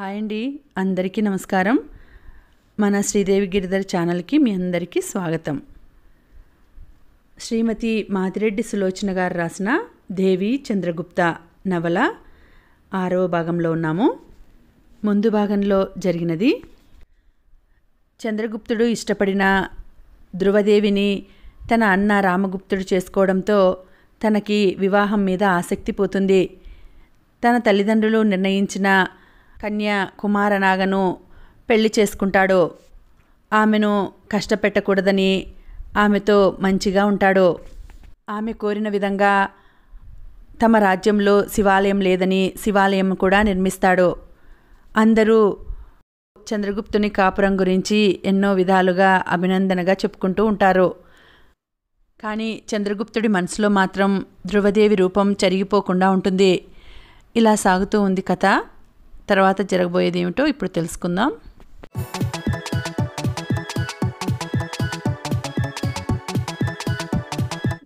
hi అండి అందరికీ నమస్కారం మన శ్రీదేవి గిరిధర్ ఛానల్కి మీ అందరికీ స్వాగతం శ్రీమతి మాతిరెడ్డి సులోచన గారు రాసిన దేవి చంద్రగుప్త నవల ఆరవ భాగంలో ఉన్నాము ముందు భాగంలో జరిగినది చంద్రగుప్తుడు ఇష్టపడిన ధ్రువదేవిని తన అన్న రామగుప్తుడు చేసుకోవడంతో తనకి వివాహం మీద ఆసక్తి పోతుంది తన తల్లిదండ్రులు నిర్ణయించిన కన్యా కుమారనాగను పెళ్లి చేసుకుంటాడో ఆమెను కష్టపెట్టకూడదని ఆమెతో మంచిగా ఉంటాడో ఆమె కోరిన విధంగా తమ రాజ్యంలో శివాలయం లేదని శివాలయం కూడా నిర్మిస్తాడు అందరూ చంద్రగుప్తుని కాపురం గురించి ఎన్నో విధాలుగా అభినందనగా చెప్పుకుంటూ ఉంటారు కానీ చంద్రగుప్తుడి మనసులో మాత్రం ధ్రువదేవి రూపం చరిగిపోకుండా ఉంటుంది ఇలా సాగుతూ ఉంది కథ తర్వాత జరగబోయేది ఏమిటో ఇప్పుడు తెలుసుకుందాం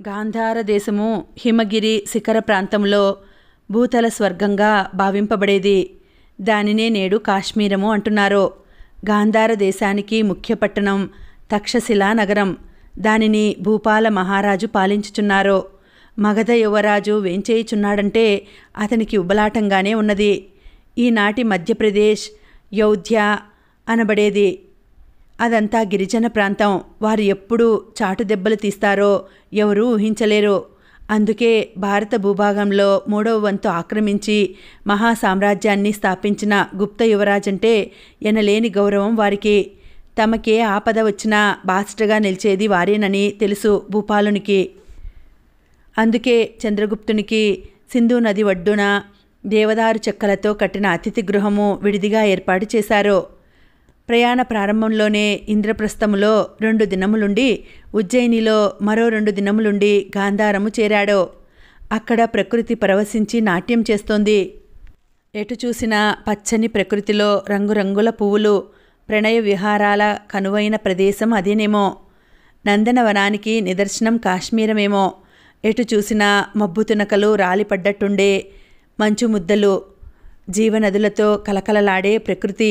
గాంధార దేశము హిమగిరి శిఖర ప్రాంతంలో భూతల స్వర్గంగా భావింపబడేది దానినే నేడు కాశ్మీరము అంటున్నారు గాంధార దేశానికి ముఖ్య పట్టణం తక్షశిలా నగరం దానిని భూపాల మహారాజు పాలించుచున్నారు మగధ యువరాజు వేంచేయిచున్నాడంటే అతనికి ఉబలాటంగానే ఉన్నది ఈనాటి మధ్యప్రదేశ్ యౌధ్య అనబడేది అదంతా గిరిజన ప్రాంతం వారు ఎప్పుడు చాటు దెబ్బలు తీస్తారో ఎవరూ ఊహించలేరు అందుకే భారత భూభాగంలో మూడవ వంతు ఆక్రమించి మహాసామ్రాజ్యాన్ని స్థాపించిన గుప్త యువరాజంటే ఎనలేని గౌరవం వారికి తమకే ఆపద వచ్చినా బాస్టగా నిలిచేది వారేనని తెలుసు భూపాలునికి అందుకే చంద్రగుప్తునికి సింధు నది ఒడ్డున దేవదారు చెక్కలతో కట్టిన అతిథి గృహము విడిదిగా ఏర్పాటు చేశారు ప్రయాణ ప్రారంభంలోనే ఇంద్రప్రస్థములో రెండు దినములుండి ఉజ్జయినిలో మరో రెండు దినములుండి గాంధారము చేరాడు అక్కడ ప్రకృతి పరవశించి నాట్యం చేస్తోంది ఎటు చూసినా పచ్చని ప్రకృతిలో రంగురంగుల పువ్వులు ప్రణయ విహారాల కనువైన ప్రదేశం అదేనేమో నందనవనానికి నిదర్శనం కాశ్మీరమేమో ఎటు చూసినా మబ్బు తునకలు రాలిపడ్డట్టుండే మంచు ముద్దలు జీవనదులతో కలకలలాడే ప్రకృతి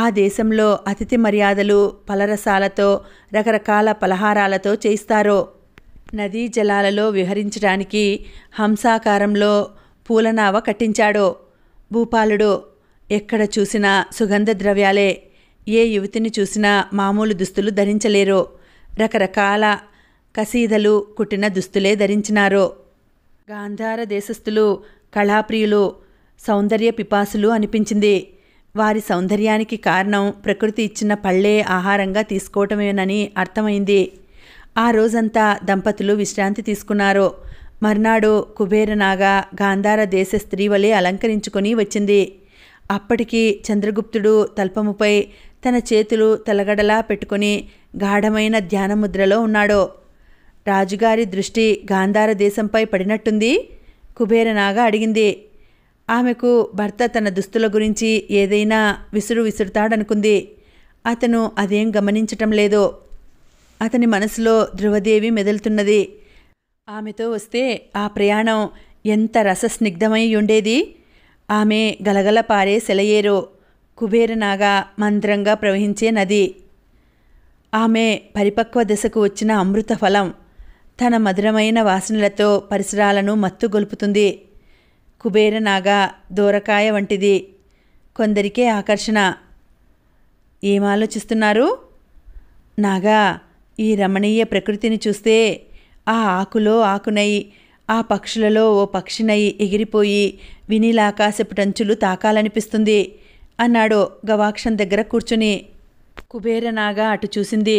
ఆ దేశంలో అతిథి మర్యాదలు పలరసాలతో రకరకాల పలహారాలతో చేయిస్తారో నదీ జలాలలో విహరించడానికి హంసాకారంలో పూలనావ కట్టించాడో భూపాలుడు ఎక్కడ చూసినా సుగంధ ద్రవ్యాలే ఏ యువతిని చూసినా మామూలు దుస్తులు ధరించలేరో రకరకాల కసీదలు కుట్టిన దుస్తులే ధరించినారో గాంధార దేశస్థులు కళాప్రియులు సౌందర్య పిపాసులు అనిపించింది వారి సౌందర్యానికి కారణం ప్రకృతి ఇచ్చిన పళ్ళే ఆహారంగా తీసుకోవటమేనని అర్థమైంది ఆ రోజంతా దంపతులు విశ్రాంతి తీసుకున్నారు మర్నాడు కుబేరనాగా గాంధార దేశ స్త్రీ వలె అలంకరించుకొని వచ్చింది అప్పటికి చంద్రగుప్తుడు తల్పముపై తన చేతులు తలగడలా పెట్టుకుని గాఢమైన ధ్యానముద్రలో ఉన్నాడు రాజుగారి దృష్టి గాంధార దేశంపై పడినట్టుంది కుబేరనాగా అడిగింది ఆమెకు భర్త తన దుస్తుల గురించి ఏదైనా విసురు విసురుతాడనుకుంది అతను అదేం గమనించటం లేదు అతని మనసులో ధృవదేవి మెదులుతున్నది ఆమెతో వస్తే ఆ ప్రయాణం ఎంత రసస్నిగ్ధమై ఉండేది ఆమె గలగల పారే సెలయేరు కుబేరనాగా మంత్రంగా ప్రవహించే నది ఆమె పరిపక్వ దశకు వచ్చిన అమృత ఫలం తన మధురమైన వాసనలతో పరిసరాలను మత్తుగొలుపుతుంది కుబేరనాగ దూరకాయ వంటిది కొందరికే ఆకర్షణ ఏం ఆలోచిస్తున్నారు నాగా ఈ రమణీయ ప్రకృతిని చూస్తే ఆ ఆకులో ఆకునై ఆ పక్షులలో ఓ పక్షినై ఎగిరిపోయి వినీలాకాశపు టంచులు తాకాలనిపిస్తుంది అన్నాడు గవాక్షం దగ్గర కూర్చుని కుబేరనాగా అటు చూసింది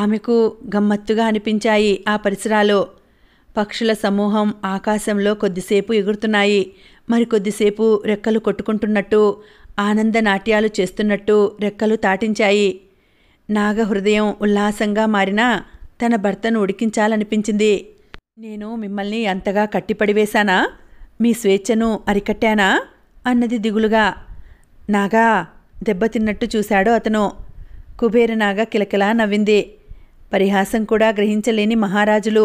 ఆమెకు గమ్మత్తుగా అనిపించాయి ఆ పరిసరాలు పక్షుల సమూహం ఆకాశంలో కొద్దిసేపు ఎగురుతున్నాయి మరికొద్దిసేపు రెక్కలు కొట్టుకుంటున్నట్టు ఆనంద నాట్యాలు చేస్తున్నట్టు రెక్కలు తాటించాయి నాగ హృదయం ఉల్లాసంగా మారినా తన భర్తను ఉడికించాలనిపించింది నేను మిమ్మల్ని అంతగా కట్టిపడివేశానా మీ స్వేచ్ఛను అరికట్టానా అన్నది దిగులుగా నాగా దెబ్బతిన్నట్టు చూశాడు అతను కుబేరనాగా కిలకిలా నవ్వింది పరిహాసం కూడా గ్రహించలేని మహారాజులు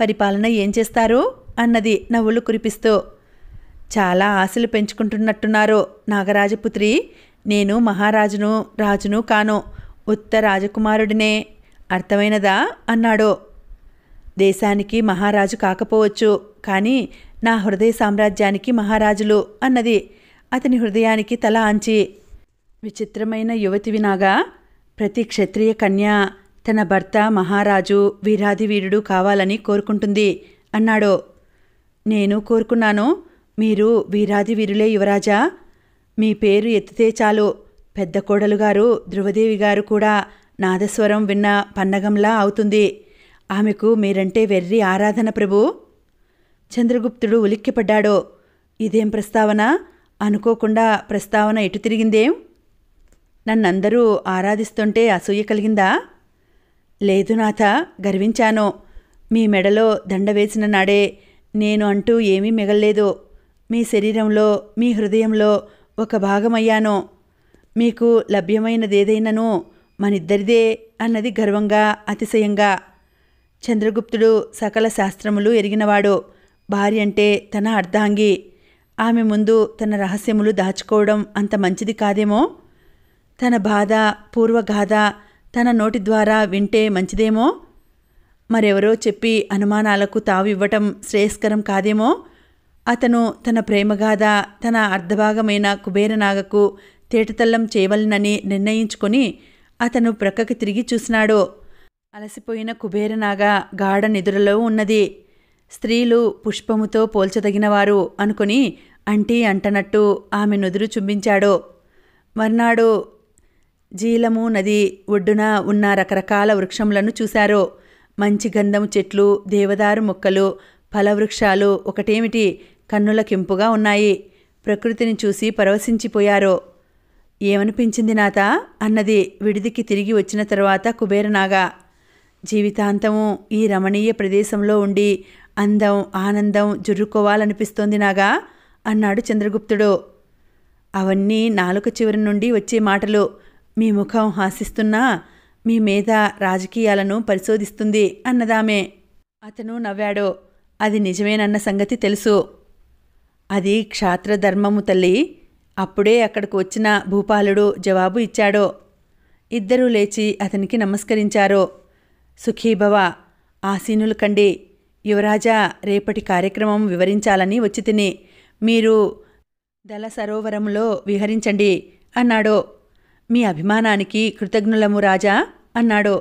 పరిపాలన ఏం చేస్తారు అన్నది నవ్వులు కురిపిస్తూ చాలా ఆశలు పెంచుకుంటున్నట్టున్నారు నాగరాజపుత్రి నేను మహారాజును రాజును కాను ఉత్త రాజకుమారుడినే అర్థమైనదా అన్నాడు దేశానికి మహారాజు కాకపోవచ్చు కానీ నా హృదయ సామ్రాజ్యానికి మహారాజులు అన్నది అతని హృదయానికి తల ఆంచి విచిత్రమైన యువతి వినాగా ప్రతి క్షత్రియ కన్య తన భర్త మహారాజు వీరాధివీరుడు కావాలని కోరుకుంటుంది అన్నాడు నేను కోరుకున్నాను మీరు వీరాధివీరులే యువరాజా మీ పేరు ఎత్తితే చాలు పెద్ద కోడలు గారు ధృవదేవి గారు కూడా నాదస్వరం విన్న పన్నగంలా అవుతుంది ఆమెకు మీరంటే వెర్రి ఆరాధన ప్రభు చంద్రగుప్తుడు ఉలిక్కిపడ్డాడు ఇదేం ప్రస్తావన అనుకోకుండా ప్రస్తావన ఎటు తిరిగిందేం నన్నందరూ ఆరాధిస్తుంటే అసూయ కలిగిందా లేదు నాథ గర్వించాను మీ మెడలో దండ వేసిన నాడే నేను అంటూ ఏమీ మిగల్లేదు మీ శరీరంలో మీ హృదయంలో ఒక భాగమయ్యాను మీకు ఏదైనానో మనిద్దరిదే అన్నది గర్వంగా అతిశయంగా చంద్రగుప్తుడు సకల శాస్త్రములు ఎరిగినవాడు భార్య అంటే తన అర్ధాంగి ఆమె ముందు తన రహస్యములు దాచుకోవడం అంత మంచిది కాదేమో తన బాధ పూర్వగాథ తన నోటి ద్వారా వింటే మంచిదేమో మరెవరో చెప్పి అనుమానాలకు తావివ్వటం శ్రేయస్కరం కాదేమో అతను తన ప్రేమగాథ తన అర్ధభాగమైన కుబేరనాగకు తేటతల్లం చేయవలనని నిర్ణయించుకొని అతను ప్రక్కకి తిరిగి చూసినాడు అలసిపోయిన కుబేరనాగ గాఢ నిదురలో ఉన్నది స్త్రీలు పుష్పముతో పోల్చదగినవారు అనుకుని అంటీ అంటనట్టు ఆమె నుదురు చుంబించాడు మర్నాడు జీలము నది ఒడ్డున ఉన్న రకరకాల వృక్షములను చూశారు మంచి గంధము చెట్లు దేవదారు మొక్కలు ఫలవృక్షాలు ఒకటేమిటి కన్నుల కెంపుగా ఉన్నాయి ప్రకృతిని చూసి పరవశించిపోయారు ఏమనిపించింది నాత అన్నది విడిదికి తిరిగి వచ్చిన తర్వాత కుబేరనాగా జీవితాంతము ఈ రమణీయ ప్రదేశంలో ఉండి అందం ఆనందం జుర్రుకోవాలనిపిస్తోంది నాగా అన్నాడు చంద్రగుప్తుడు అవన్నీ నాలుక చివరి నుండి వచ్చే మాటలు మీ ముఖం హాసిస్తున్నా మీ మీద రాజకీయాలను పరిశోధిస్తుంది అన్నదామే అతను నవ్వాడు అది నిజమేనన్న సంగతి తెలుసు అది క్షాత్రధర్మము తల్లి అప్పుడే అక్కడికి వచ్చిన భూపాలుడు జవాబు ఇచ్చాడు ఇద్దరూ లేచి అతనికి నమస్కరించారు సుఖీభవ ఆసీనులు కండి యువరాజా రేపటి కార్యక్రమం వివరించాలని వచ్చి మీరు దళ సరోవరంలో విహరించండి అన్నాడు మీ అభిమానానికి కృతజ్ఞులము రాజా అన్నాడు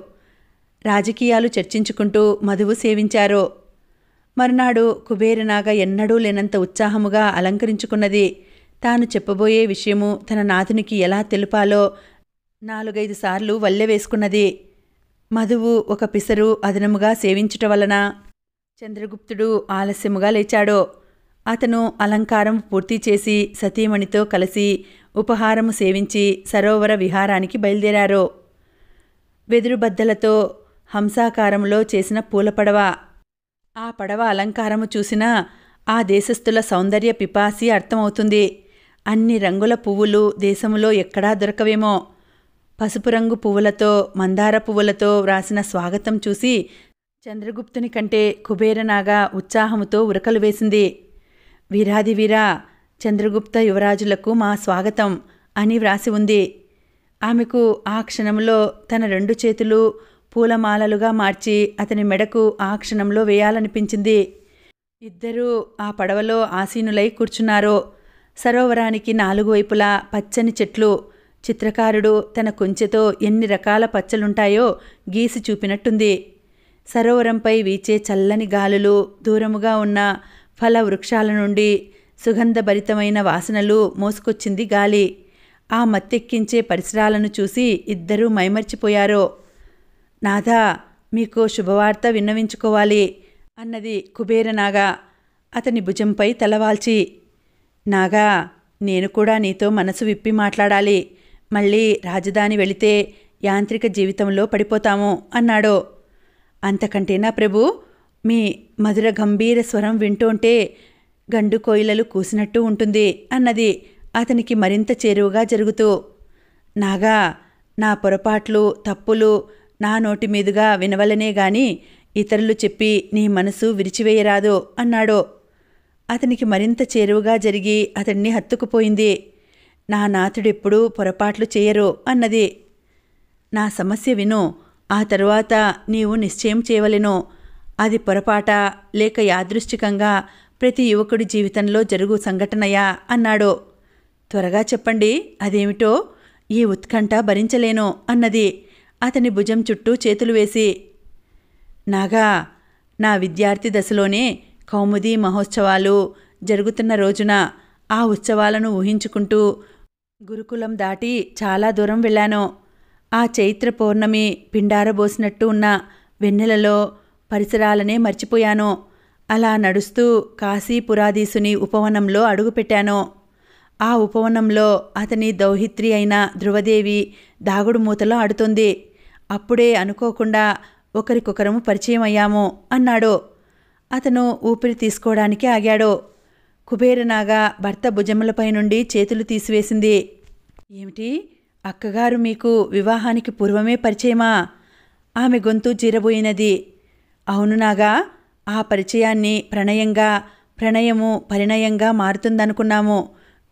రాజకీయాలు చర్చించుకుంటూ మధువు సేవించారు మరునాడు కుబేరనాగ ఎన్నడూ లేనంత ఉత్సాహముగా అలంకరించుకున్నది తాను చెప్పబోయే విషయము తన నాథునికి ఎలా తెలుపాలో నాలుగైదు సార్లు వల్లె వేసుకున్నది మధువు ఒక పిసరు అదనముగా సేవించుట వలన చంద్రగుప్తుడు ఆలస్యముగా లేచాడు అతను అలంకారం పూర్తి చేసి సతీమణితో కలిసి ఉపహారము సేవించి సరోవర విహారానికి బయలుదేరారు వెదురుబద్దలతో హంసాకారంలో చేసిన పూలపడవ ఆ పడవ అలంకారము చూసినా ఆ దేశస్థుల సౌందర్య పిపాసి అర్థమవుతుంది అన్ని రంగుల పువ్వులు దేశములో ఎక్కడా దొరకవేమో పసుపు రంగు పువ్వులతో మందార పువ్వులతో వ్రాసిన స్వాగతం చూసి చంద్రగుప్తుని కంటే కుబేరనాగా ఉత్సాహముతో ఉరకలు వేసింది వీరాది వీరా చంద్రగుప్త యువరాజులకు మా స్వాగతం అని వ్రాసి ఉంది ఆమెకు ఆ క్షణంలో తన రెండు చేతులు పూలమాలలుగా మార్చి అతని మెడకు ఆ క్షణంలో వేయాలనిపించింది ఇద్దరూ ఆ పడవలో ఆసీనులై కూర్చున్నారు సరోవరానికి నాలుగు వైపులా పచ్చని చెట్లు చిత్రకారుడు తన కొంచెతో ఎన్ని రకాల పచ్చలుంటాయో గీసి చూపినట్టుంది సరోవరంపై వీచే చల్లని గాలులు దూరముగా ఉన్న ఫల వృక్షాల నుండి సుగంధభరితమైన వాసనలు మోసుకొచ్చింది గాలి ఆ మత్తెక్కించే పరిసరాలను చూసి ఇద్దరూ మైమర్చిపోయారో నాథా మీకు శుభవార్త విన్నవించుకోవాలి అన్నది కుబేరనాగా అతని భుజంపై తలవాల్చి నాగా నేను కూడా నీతో మనసు విప్పి మాట్లాడాలి మళ్ళీ రాజధాని వెళితే యాంత్రిక జీవితంలో పడిపోతాము అన్నాడు అంతకంటేనా ప్రభు మీ మధుర గంభీర స్వరం వింటుంటే గండు కోయిలలు కూసినట్టు ఉంటుంది అన్నది అతనికి మరింత చేరువుగా జరుగుతూ నాగా నా పొరపాట్లు తప్పులు నా నోటి మీదుగా వినవలనే గాని ఇతరులు చెప్పి నీ మనసు విరిచివేయరాదు అన్నాడు అతనికి మరింత చేరువుగా జరిగి అతన్ని హత్తుకుపోయింది నా నాథుడెప్పుడూ పొరపాట్లు చేయరు అన్నది నా సమస్య విను ఆ తరువాత నీవు నిశ్చయం చేయవలెను అది పొరపాట లేక యాదృష్టికంగా ప్రతి యువకుడి జీవితంలో జరుగు సంఘటనయా అన్నాడు త్వరగా చెప్పండి అదేమిటో ఈ ఉత్కంఠ భరించలేను అన్నది అతని భుజం చుట్టూ చేతులు వేసి నాగా నా విద్యార్థి దశలోనే కౌముది మహోత్సవాలు జరుగుతున్న రోజున ఆ ఉత్సవాలను ఊహించుకుంటూ గురుకులం దాటి చాలా దూరం వెళ్ళాను ఆ చైత్ర పౌర్ణమి పిండారబోసినట్టు ఉన్న వెన్నెలలో పరిసరాలనే మర్చిపోయాను అలా నడుస్తూ కాశీపురాధీసుని ఉపవనంలో అడుగుపెట్టాను ఆ ఉపవనంలో అతని దౌహిత్రి అయిన ధ్రువదేవి దాగుడు మూతలో ఆడుతుంది అప్పుడే అనుకోకుండా ఒకరికొకరము పరిచయం అయ్యాము అన్నాడు అతను ఊపిరి తీసుకోవడానికి ఆగాడు కుబేరనాగా భర్త భుజములపై నుండి చేతులు తీసివేసింది ఏమిటి అక్కగారు మీకు వివాహానికి పూర్వమే పరిచయమా ఆమె గొంతు జీరబోయినది అవును నాగా ఆ పరిచయాన్ని ప్రణయంగా ప్రణయము పరిణయంగా మారుతుందనుకున్నాము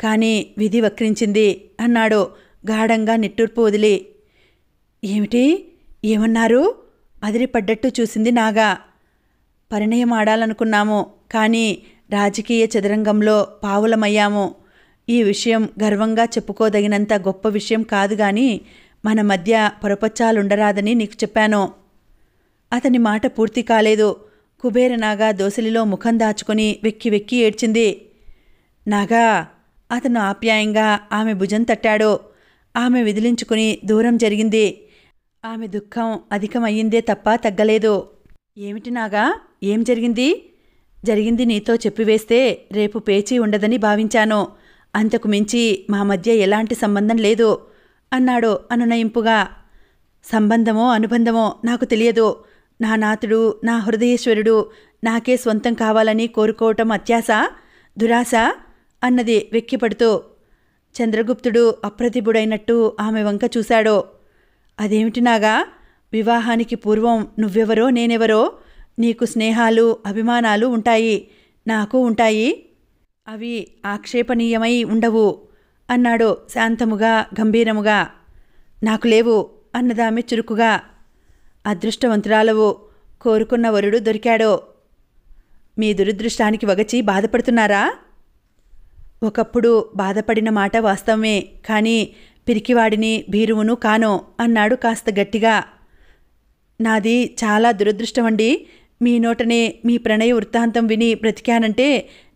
కానీ విధి వక్రించింది అన్నాడు గాఢంగా నిట్టూర్పు వదిలి ఏమిటి ఏమన్నారు అదిరిపడ్డట్టు చూసింది నాగా పరిణయం ఆడాలనుకున్నాము కానీ రాజకీయ చదరంగంలో పావులమయ్యాము ఈ విషయం గర్వంగా చెప్పుకోదగినంత గొప్ప విషయం కాదు కానీ మన మధ్య పొరపచ్చాలుండరాదని నీకు చెప్పాను అతని మాట పూర్తి కాలేదు కుబేరనాగా దోసలిలో ముఖం దాచుకొని వెక్కి వెక్కి ఏడ్చింది నాగా అతను ఆప్యాయంగా ఆమె భుజం తట్టాడు ఆమె విదిలించుకుని దూరం జరిగింది ఆమె దుఃఖం అధికమయ్యిందే తప్ప తగ్గలేదు ఏమిటి నాగా ఏం జరిగింది జరిగింది నీతో చెప్పివేస్తే రేపు పేచీ ఉండదని భావించాను అంతకు మించి మా మధ్య ఎలాంటి సంబంధం లేదు అన్నాడు అనునయింపుగా సంబంధమో అనుబంధమో నాకు తెలియదు నా నాథుడు నా హృదయేశ్వరుడు నాకే స్వంతం కావాలని కోరుకోవటం అత్యాస దురాశ అన్నది వెక్కిపడుతూ చంద్రగుప్తుడు అప్రతిభుడైనట్టు ఆమె వంక చూశాడో అదేమిటినాగా వివాహానికి పూర్వం నువ్వెవరో నేనెవరో నీకు స్నేహాలు అభిమానాలు ఉంటాయి నాకు ఉంటాయి అవి ఆక్షేపణీయమై ఉండవు అన్నాడు శాంతముగా గంభీరముగా నాకు లేవు అన్నదామె చురుకుగా అదృష్టవంతురాలవో కోరుకున్న వరుడు దొరికాడో మీ దురదృష్టానికి వగచి బాధపడుతున్నారా ఒకప్పుడు బాధపడిన మాట వాస్తవమే కానీ పిరికివాడిని భీరువును కానో అన్నాడు కాస్త గట్టిగా నాది చాలా దురదృష్టమండి మీ నోటనే మీ ప్రణయ వృత్తాంతం విని బ్రతికానంటే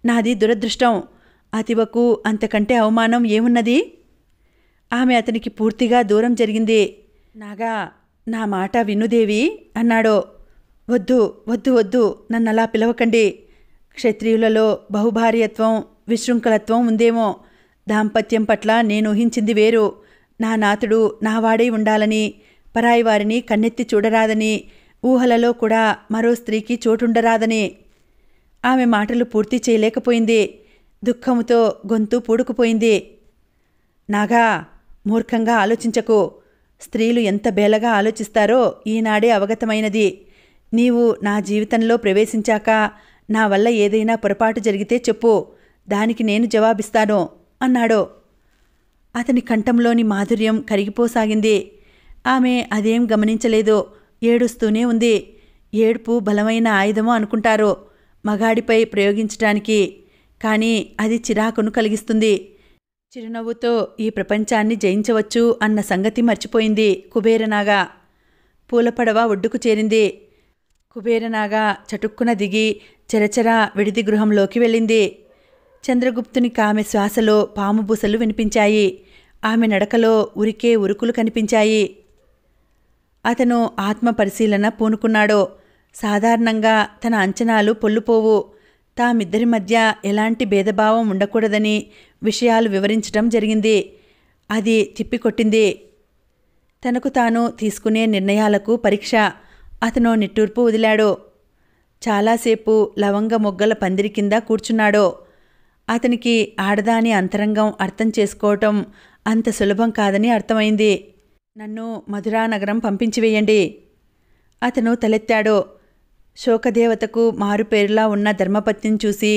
నాది దురదృష్టం అతివకు అంతకంటే అవమానం ఏమున్నది ఆమె అతనికి పూర్తిగా దూరం జరిగింది నాగా నా మాట వినుదేవి అన్నాడో వద్దు వద్దు వద్దు నన్నలా పిలవకండి క్షత్రియులలో బహుభార్యత్వం విశృంఖలత్వం ఉందేమో దాంపత్యం పట్ల నేను ఊహించింది వేరు నా నాతుడు నావాడై ఉండాలని పరాయి వారిని కన్నెత్తి చూడరాదని ఊహలలో కూడా మరో స్త్రీకి చోటుండరాదని ఆమె మాటలు పూర్తి చేయలేకపోయింది దుఃఖముతో గొంతు పూడుకుపోయింది నాగా మూర్ఖంగా ఆలోచించకు స్త్రీలు ఎంత బేలగా ఆలోచిస్తారో ఈనాడే అవగతమైనది నీవు నా జీవితంలో ప్రవేశించాక నా వల్ల ఏదైనా పొరపాటు జరిగితే చెప్పు దానికి నేను జవాబిస్తాను అన్నాడు అతని కంఠంలోని మాధుర్యం కరిగిపోసాగింది ఆమె అదేం గమనించలేదు ఏడుస్తూనే ఉంది ఏడుపు బలమైన ఆయుధము అనుకుంటారు మగాడిపై ప్రయోగించటానికి కానీ అది చిరాకును కలిగిస్తుంది చిరునవ్వుతో ఈ ప్రపంచాన్ని జయించవచ్చు అన్న సంగతి మర్చిపోయింది కుబేరనాగా పూలపడవ ఒడ్డుకు చేరింది కుబేరనాగా చటుక్కున దిగి చెరచరా విడిది గృహంలోకి వెళ్ళింది చంద్రగుప్తుని ఆమె శ్వాసలో పాము బూసలు వినిపించాయి ఆమె నడకలో ఉరికే ఉరుకులు కనిపించాయి అతను ఆత్మ పరిశీలన పూనుకున్నాడు సాధారణంగా తన అంచనాలు పొల్లుపోవు తామిద్దరి మధ్య ఎలాంటి భేదభావం ఉండకూడదని విషయాలు వివరించడం జరిగింది అది తిప్పికొట్టింది తనకు తాను తీసుకునే నిర్ణయాలకు పరీక్ష అతను నిట్టూర్పు వదిలాడు చాలాసేపు లవంగ మొగ్గల పందిరి కింద కూర్చున్నాడు అతనికి ఆడదాని అంతరంగం అర్థం చేసుకోవటం అంత సులభం కాదని అర్థమైంది నన్ను మధురానగరం పంపించివేయండి అతను తలెత్తాడు శోకదేవతకు మారుపేరులా ఉన్న ధర్మపత్నిని చూసి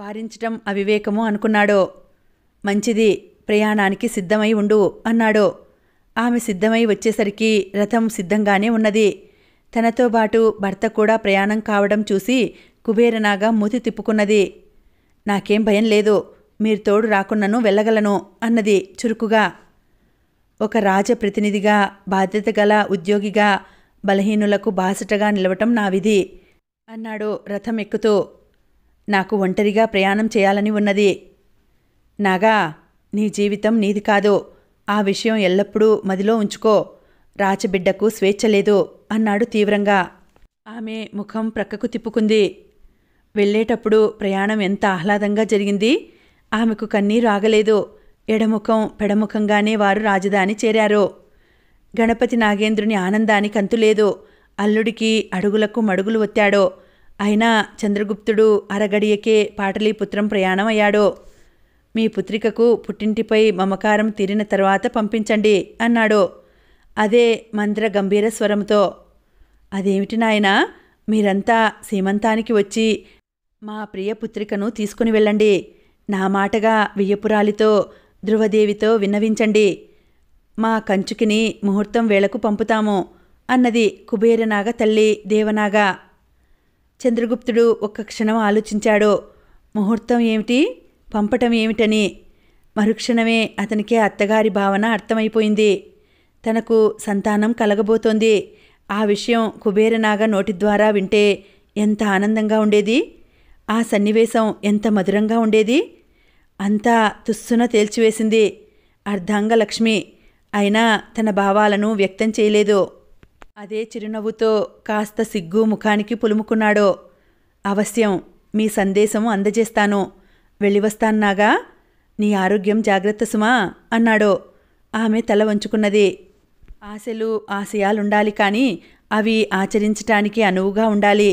వారించటం అవివేకము అనుకున్నాడో మంచిది ప్రయాణానికి సిద్ధమై ఉండు అన్నాడు ఆమె సిద్ధమై వచ్చేసరికి రథం సిద్ధంగానే ఉన్నది తనతో పాటు భర్త కూడా ప్రయాణం కావడం చూసి కుబేరనాగా మూతి తిప్పుకున్నది నాకేం భయం లేదు మీరు తోడు రాకున్నను వెళ్ళగలను అన్నది చురుకుగా ఒక రాజప్రతినిధిగా బాధ్యత గల ఉద్యోగిగా బలహీనులకు బాసటగా నిలవటం నా విధి అన్నాడు రథం ఎక్కుతూ నాకు ఒంటరిగా ప్రయాణం చేయాలని ఉన్నది నాగా నీ జీవితం నీది కాదు ఆ విషయం ఎల్లప్పుడూ మదిలో ఉంచుకో రాచబిడ్డకు స్వేచ్ఛ లేదు అన్నాడు తీవ్రంగా ఆమె ముఖం ప్రక్కకు తిప్పుకుంది వెళ్ళేటప్పుడు ప్రయాణం ఎంత ఆహ్లాదంగా జరిగింది ఆమెకు కన్నీరు ఆగలేదు ఎడముఖం పెడముఖంగానే వారు రాజధాని చేరారు గణపతి నాగేంద్రుని ఆనందానికి అంతులేదో అల్లుడికి అడుగులకు మడుగులు ఒత్తాడో అయినా చంద్రగుప్తుడు అరగడియకే పాటలీపుత్రం ప్రయాణమయ్యాడో మీ పుత్రికకు పుట్టింటిపై మమకారం తీరిన తర్వాత పంపించండి అన్నాడు అదే మంద్ర గంభీర స్వరంతో అదేమిటి నాయనా మీరంతా సీమంతానికి వచ్చి మా ప్రియ పుత్రికను తీసుకుని వెళ్ళండి నా మాటగా వియ్యపురాలితో ధ్రువదేవితో విన్నవించండి మా కంచుకిని ముహూర్తం వేళకు పంపుతాము అన్నది కుబేరనాగ తల్లి దేవనాగ చంద్రగుప్తుడు ఒక్క క్షణం ఆలోచించాడు ముహూర్తం ఏమిటి పంపటం ఏమిటని మరుక్షణమే అతనికి అత్తగారి భావన అర్థమైపోయింది తనకు సంతానం కలగబోతోంది ఆ విషయం కుబేరనాగ నోటి ద్వారా వింటే ఎంత ఆనందంగా ఉండేది ఆ సన్నివేశం ఎంత మధురంగా ఉండేది అంతా తుస్సున తేల్చివేసింది లక్ష్మి అయినా తన భావాలను వ్యక్తం చేయలేదు అదే చిరునవ్వుతో కాస్త సిగ్గు ముఖానికి పులుముకున్నాడో అవశ్యం మీ సందేశం అందజేస్తాను వెళ్ళివస్తాన్నాగా నీ ఆరోగ్యం జాగ్రత్త సుమా అన్నాడో ఆమె తల వంచుకున్నది ఆశలు ఆశయాలుండాలి కానీ అవి ఆచరించటానికి అనువుగా ఉండాలి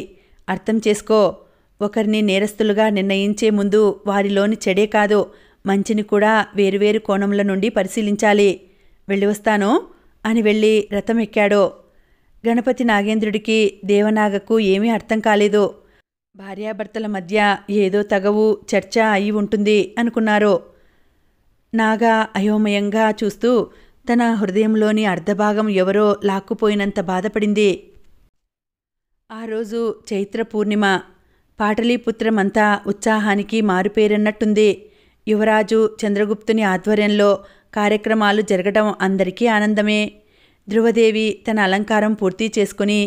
అర్థం చేసుకో ఒకరిని నేరస్తులుగా నిర్ణయించే ముందు వారిలోని చెడే కాదు మంచిని కూడా వేరువేరు కోణముల నుండి పరిశీలించాలి వెళ్ళి వస్తాను అని వెళ్ళి రథం ఎక్కాడో గణపతి నాగేంద్రుడికి దేవనాగకు ఏమీ అర్థం కాలేదు భార్యాభర్తల మధ్య ఏదో తగవు చర్చ అయి ఉంటుంది అనుకున్నారో నాగా అయోమయంగా చూస్తూ తన హృదయంలోని అర్ధభాగం ఎవరో లాక్కుపోయినంత బాధపడింది ఆ రోజు చైత్ర పూర్ణిమ పాటలీపుత్రమంతా ఉత్సాహానికి మారుపేరన్నట్టుంది యువరాజు చంద్రగుప్తుని ఆధ్వర్యంలో కార్యక్రమాలు జరగడం అందరికీ ఆనందమే ధ్రువదేవి తన అలంకారం పూర్తి చేసుకుని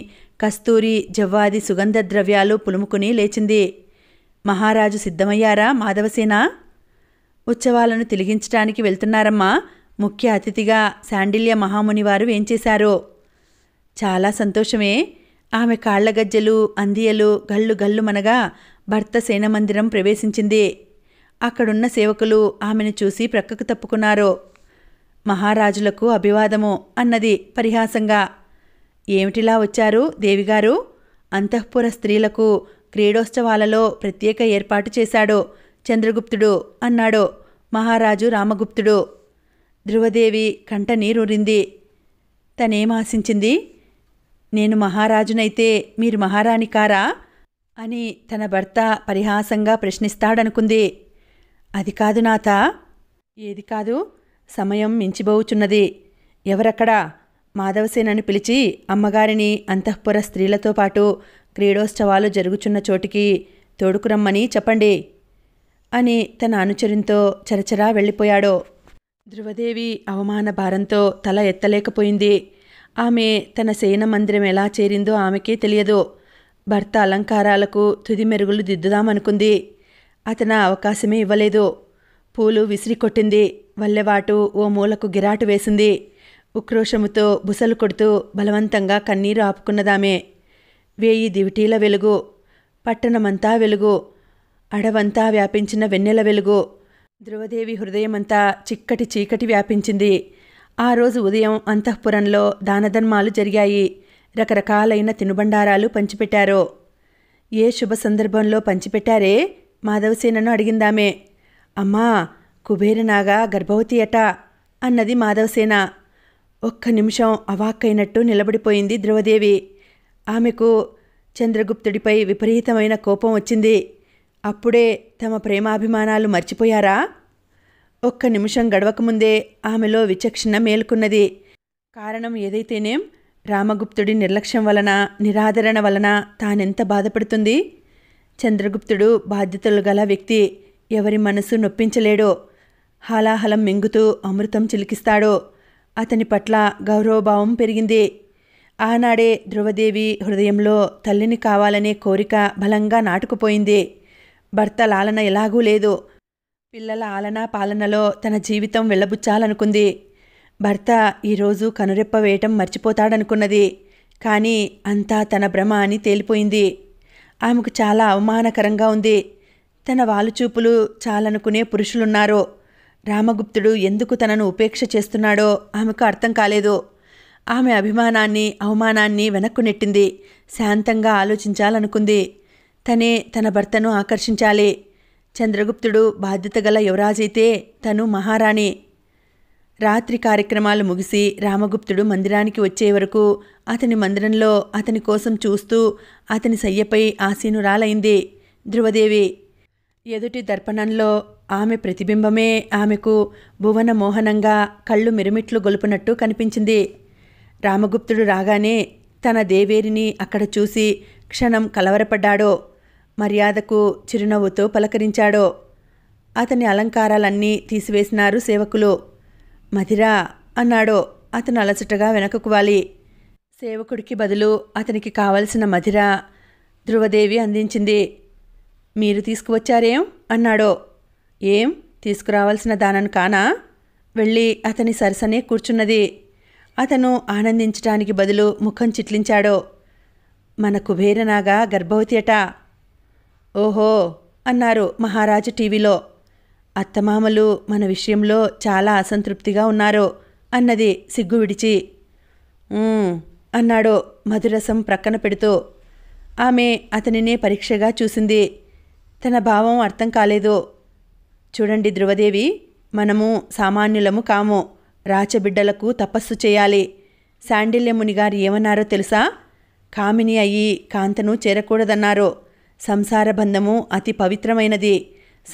కస్తూరి జవ్వాది సుగంధ ద్రవ్యాలు పులుముకుని లేచింది మహారాజు సిద్ధమయ్యారా మాధవసేన ఉత్సవాలను తిలిగించడానికి వెళ్తున్నారమ్మా ముఖ్య అతిథిగా శాండిల్య మహాముని వారు చేశారో చాలా సంతోషమే ఆమె కాళ్లగజ్జలు అందియలు గళ్ళు గళ్ళు మనగా భర్త సేనమందిరం ప్రవేశించింది అక్కడున్న సేవకులు ఆమెను చూసి ప్రక్కకు తప్పుకున్నారు మహారాజులకు అభివాదము అన్నది పరిహాసంగా ఏమిటిలా వచ్చారు దేవిగారు అంతఃపుర స్త్రీలకు క్రీడోత్సవాలలో ప్రత్యేక ఏర్పాటు చేశాడు చంద్రగుప్తుడు అన్నాడు మహారాజు రామగుప్తుడు ధ్రువదేవి కంట నీరూరింది తనేమాశించింది నేను మహారాజునైతే మీరు మహారాణి కారా అని తన భర్త పరిహాసంగా ప్రశ్నిస్తాడనుకుంది అది కాదు నాథ ఏది కాదు సమయం మించిబోవుచున్నది ఎవరక్కడా మాధవసేనని పిలిచి అమ్మగారిని అంతఃపుర స్త్రీలతో పాటు క్రీడోత్సవాలు జరుగుచున్న చోటికి తోడుకురమ్మని చెప్పండి అని తన అనుచరుంతో చరచరా వెళ్ళిపోయాడో ధృవదేవి అవమాన భారంతో తల ఎత్తలేకపోయింది ఆమె తన సేన మందిరం ఎలా చేరిందో ఆమెకే తెలియదు భర్త అలంకారాలకు తుది మెరుగులు దిద్దుదామనుకుంది అతను అవకాశమే ఇవ్వలేదు పూలు విసిరి కొట్టింది వల్లెవాటు ఓ మూలకు గిరాటు వేసింది ఉక్రోషముతో బుసలు కొడుతూ బలవంతంగా కన్నీరు ఆపుకున్నదామే వేయి దివిటీల వెలుగు పట్టణమంతా వెలుగు అడవంతా వ్యాపించిన వెన్నెల వెలుగు ధ్రువదేవి హృదయమంతా చిక్కటి చీకటి వ్యాపించింది ఆ రోజు ఉదయం అంతఃపురంలో దానధర్మాలు జరిగాయి రకరకాలైన తినుబండారాలు పంచిపెట్టారు ఏ శుభ సందర్భంలో పంచిపెట్టారే మాధవసేనను అడిగిందామే అమ్మా కుబేరనాగా గర్భవతి అట అన్నది మాధవసేన ఒక్క నిమిషం అవాక్కైనట్టు నిలబడిపోయింది ధ్రువదేవి ఆమెకు చంద్రగుప్తుడిపై విపరీతమైన కోపం వచ్చింది అప్పుడే తమ ప్రేమాభిమానాలు మర్చిపోయారా ఒక్క నిమిషం గడవకముందే ఆమెలో విచక్షణ మేల్కొన్నది కారణం ఏదైతేనేం రామగుప్తుడి నిర్లక్ష్యం వలన నిరాదరణ వలన తానెంత బాధపడుతుంది చంద్రగుప్తుడు బాధ్యతలు గల వ్యక్తి ఎవరి మనసు నొప్పించలేడో హాలాహలం మింగుతూ అమృతం చిలికిస్తాడో అతని పట్ల గౌరవభావం పెరిగింది ఆనాడే ధ్రువదేవి హృదయంలో తల్లిని కావాలనే కోరిక బలంగా నాటుకుపోయింది భర్త లాలన ఎలాగూ లేదు పిల్లల ఆలన పాలనలో తన జీవితం వెళ్ళబుచ్చాలనుకుంది భర్త ఈరోజు కనురెప్ప వేయటం మర్చిపోతాడనుకున్నది కానీ అంతా తన భ్రమ అని తేలిపోయింది ఆమెకు చాలా అవమానకరంగా ఉంది తన వాలుచూపులు చాలనుకునే పురుషులున్నారో రామగుప్తుడు ఎందుకు తనను ఉపేక్ష చేస్తున్నాడో ఆమెకు అర్థం కాలేదు ఆమె అభిమానాన్ని అవమానాన్ని వెనక్కు నెట్టింది శాంతంగా ఆలోచించాలనుకుంది తనే తన భర్తను ఆకర్షించాలి చంద్రగుప్తుడు బాధ్యత గల యువరాజైతే తను మహారాణి రాత్రి కార్యక్రమాలు ముగిసి రామగుప్తుడు మందిరానికి వచ్చే వరకు అతని మందిరంలో అతని కోసం చూస్తూ అతని సయ్యపై ఆసీనురాలైంది ధృవదేవి ఎదుటి దర్పణంలో ఆమె ప్రతిబింబమే ఆమెకు భువన మోహనంగా కళ్ళు మిరమిట్లు గొలుపునట్టు కనిపించింది రామగుప్తుడు రాగానే తన దేవేరిని అక్కడ చూసి క్షణం కలవరపడ్డాడో మర్యాదకు చిరునవ్వుతో పలకరించాడో అతని అలంకారాలన్నీ తీసివేసినారు సేవకులు మధిరా అన్నాడో అతను అలసటగా వెనకకు వాలి సేవకుడికి బదులు అతనికి కావలసిన మధిర ధ్రువదేవి అందించింది మీరు తీసుకువచ్చారేం అన్నాడో ఏం తీసుకురావాల్సిన దానను కానా వెళ్ళి అతని సరసనే కూర్చున్నది అతను ఆనందించటానికి బదులు ముఖం చిట్లించాడో మన కుబేరనాగా గర్భవతి అట ఓహో అన్నారు మహారాజు టీవీలో అత్తమామలు మన విషయంలో చాలా అసంతృప్తిగా ఉన్నారు అన్నది సిగ్గు విడిచి అన్నాడు మధురసం ప్రక్కన పెడుతూ ఆమె అతనినే పరీక్షగా చూసింది తన భావం అర్థం కాలేదు చూడండి ధ్రువదేవి మనము సామాన్యులము కాము రాచబిడ్డలకు తపస్సు చేయాలి శాండిల్యముని గారు ఏమన్నారో తెలుసా కామిని అయ్యి కాంతను చేరకూడదన్నారు సంసార బంధము అతి పవిత్రమైనది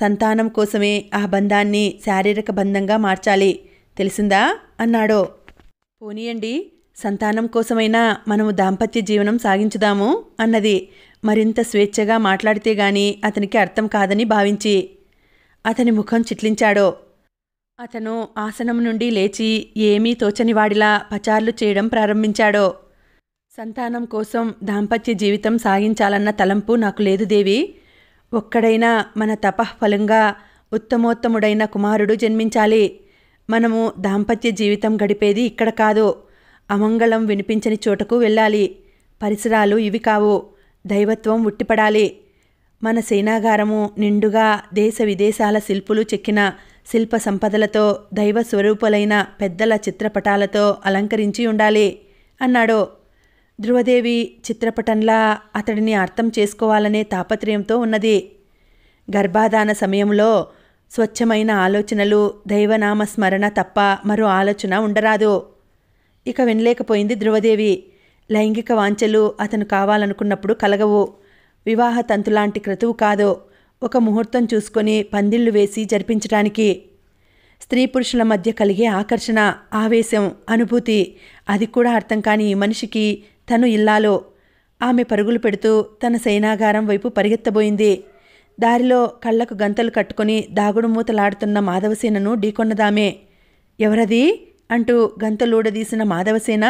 సంతానం కోసమే ఆ బంధాన్ని శారీరక బంధంగా మార్చాలి తెలిసిందా అన్నాడు పోనీయండి సంతానం కోసమైనా మనము దాంపత్య జీవనం సాగించుదాము అన్నది మరింత స్వేచ్ఛగా మాట్లాడితే గాని అతనికి అర్థం కాదని భావించి అతని ముఖం చిట్లించాడో అతను ఆసనం నుండి లేచి ఏమీ తోచనివాడిలా పచార్లు చేయడం ప్రారంభించాడో సంతానం కోసం దాంపత్య జీవితం సాగించాలన్న తలంపు నాకు లేదు దేవి ఒక్కడైనా మన తపఃఫలంగా ఉత్తమోత్తముడైన కుమారుడు జన్మించాలి మనము దాంపత్య జీవితం గడిపేది ఇక్కడ కాదు అమంగళం వినిపించని చోటకు వెళ్ళాలి పరిసరాలు ఇవి కావు దైవత్వం ఉట్టిపడాలి మన సేనాగారము నిండుగా దేశ విదేశాల శిల్పులు చెక్కిన శిల్ప సంపదలతో దైవ స్వరూపులైన పెద్దల చిత్రపటాలతో అలంకరించి ఉండాలి అన్నాడు ధ్రువదేవి చిత్రపటంలా అతడిని అర్థం చేసుకోవాలనే తాపత్రయంతో ఉన్నది గర్భాధాన సమయంలో స్వచ్ఛమైన ఆలోచనలు దైవనామ స్మరణ తప్ప మరో ఆలోచన ఉండరాదు ఇక వినలేకపోయింది ధ్రువదేవి లైంగిక వాంచలు అతను కావాలనుకున్నప్పుడు కలగవు వివాహ తంతులాంటి క్రతువు కాదో ఒక ముహూర్తం చూసుకొని పందిళ్లు వేసి జరిపించడానికి స్త్రీ పురుషుల మధ్య కలిగే ఆకర్షణ ఆవేశం అనుభూతి అది కూడా అర్థం కాని ఈ మనిషికి తను ఇల్లాలో ఆమె పరుగులు పెడుతూ తన సైనాగారం వైపు పరిగెత్తబోయింది దారిలో కళ్ళకు గంతలు కట్టుకుని దాగుడు మూతలాడుతున్న మాధవసేనను ఢీకొన్నదామే ఎవరది అంటూ గంతలూడదీసిన మాధవసేన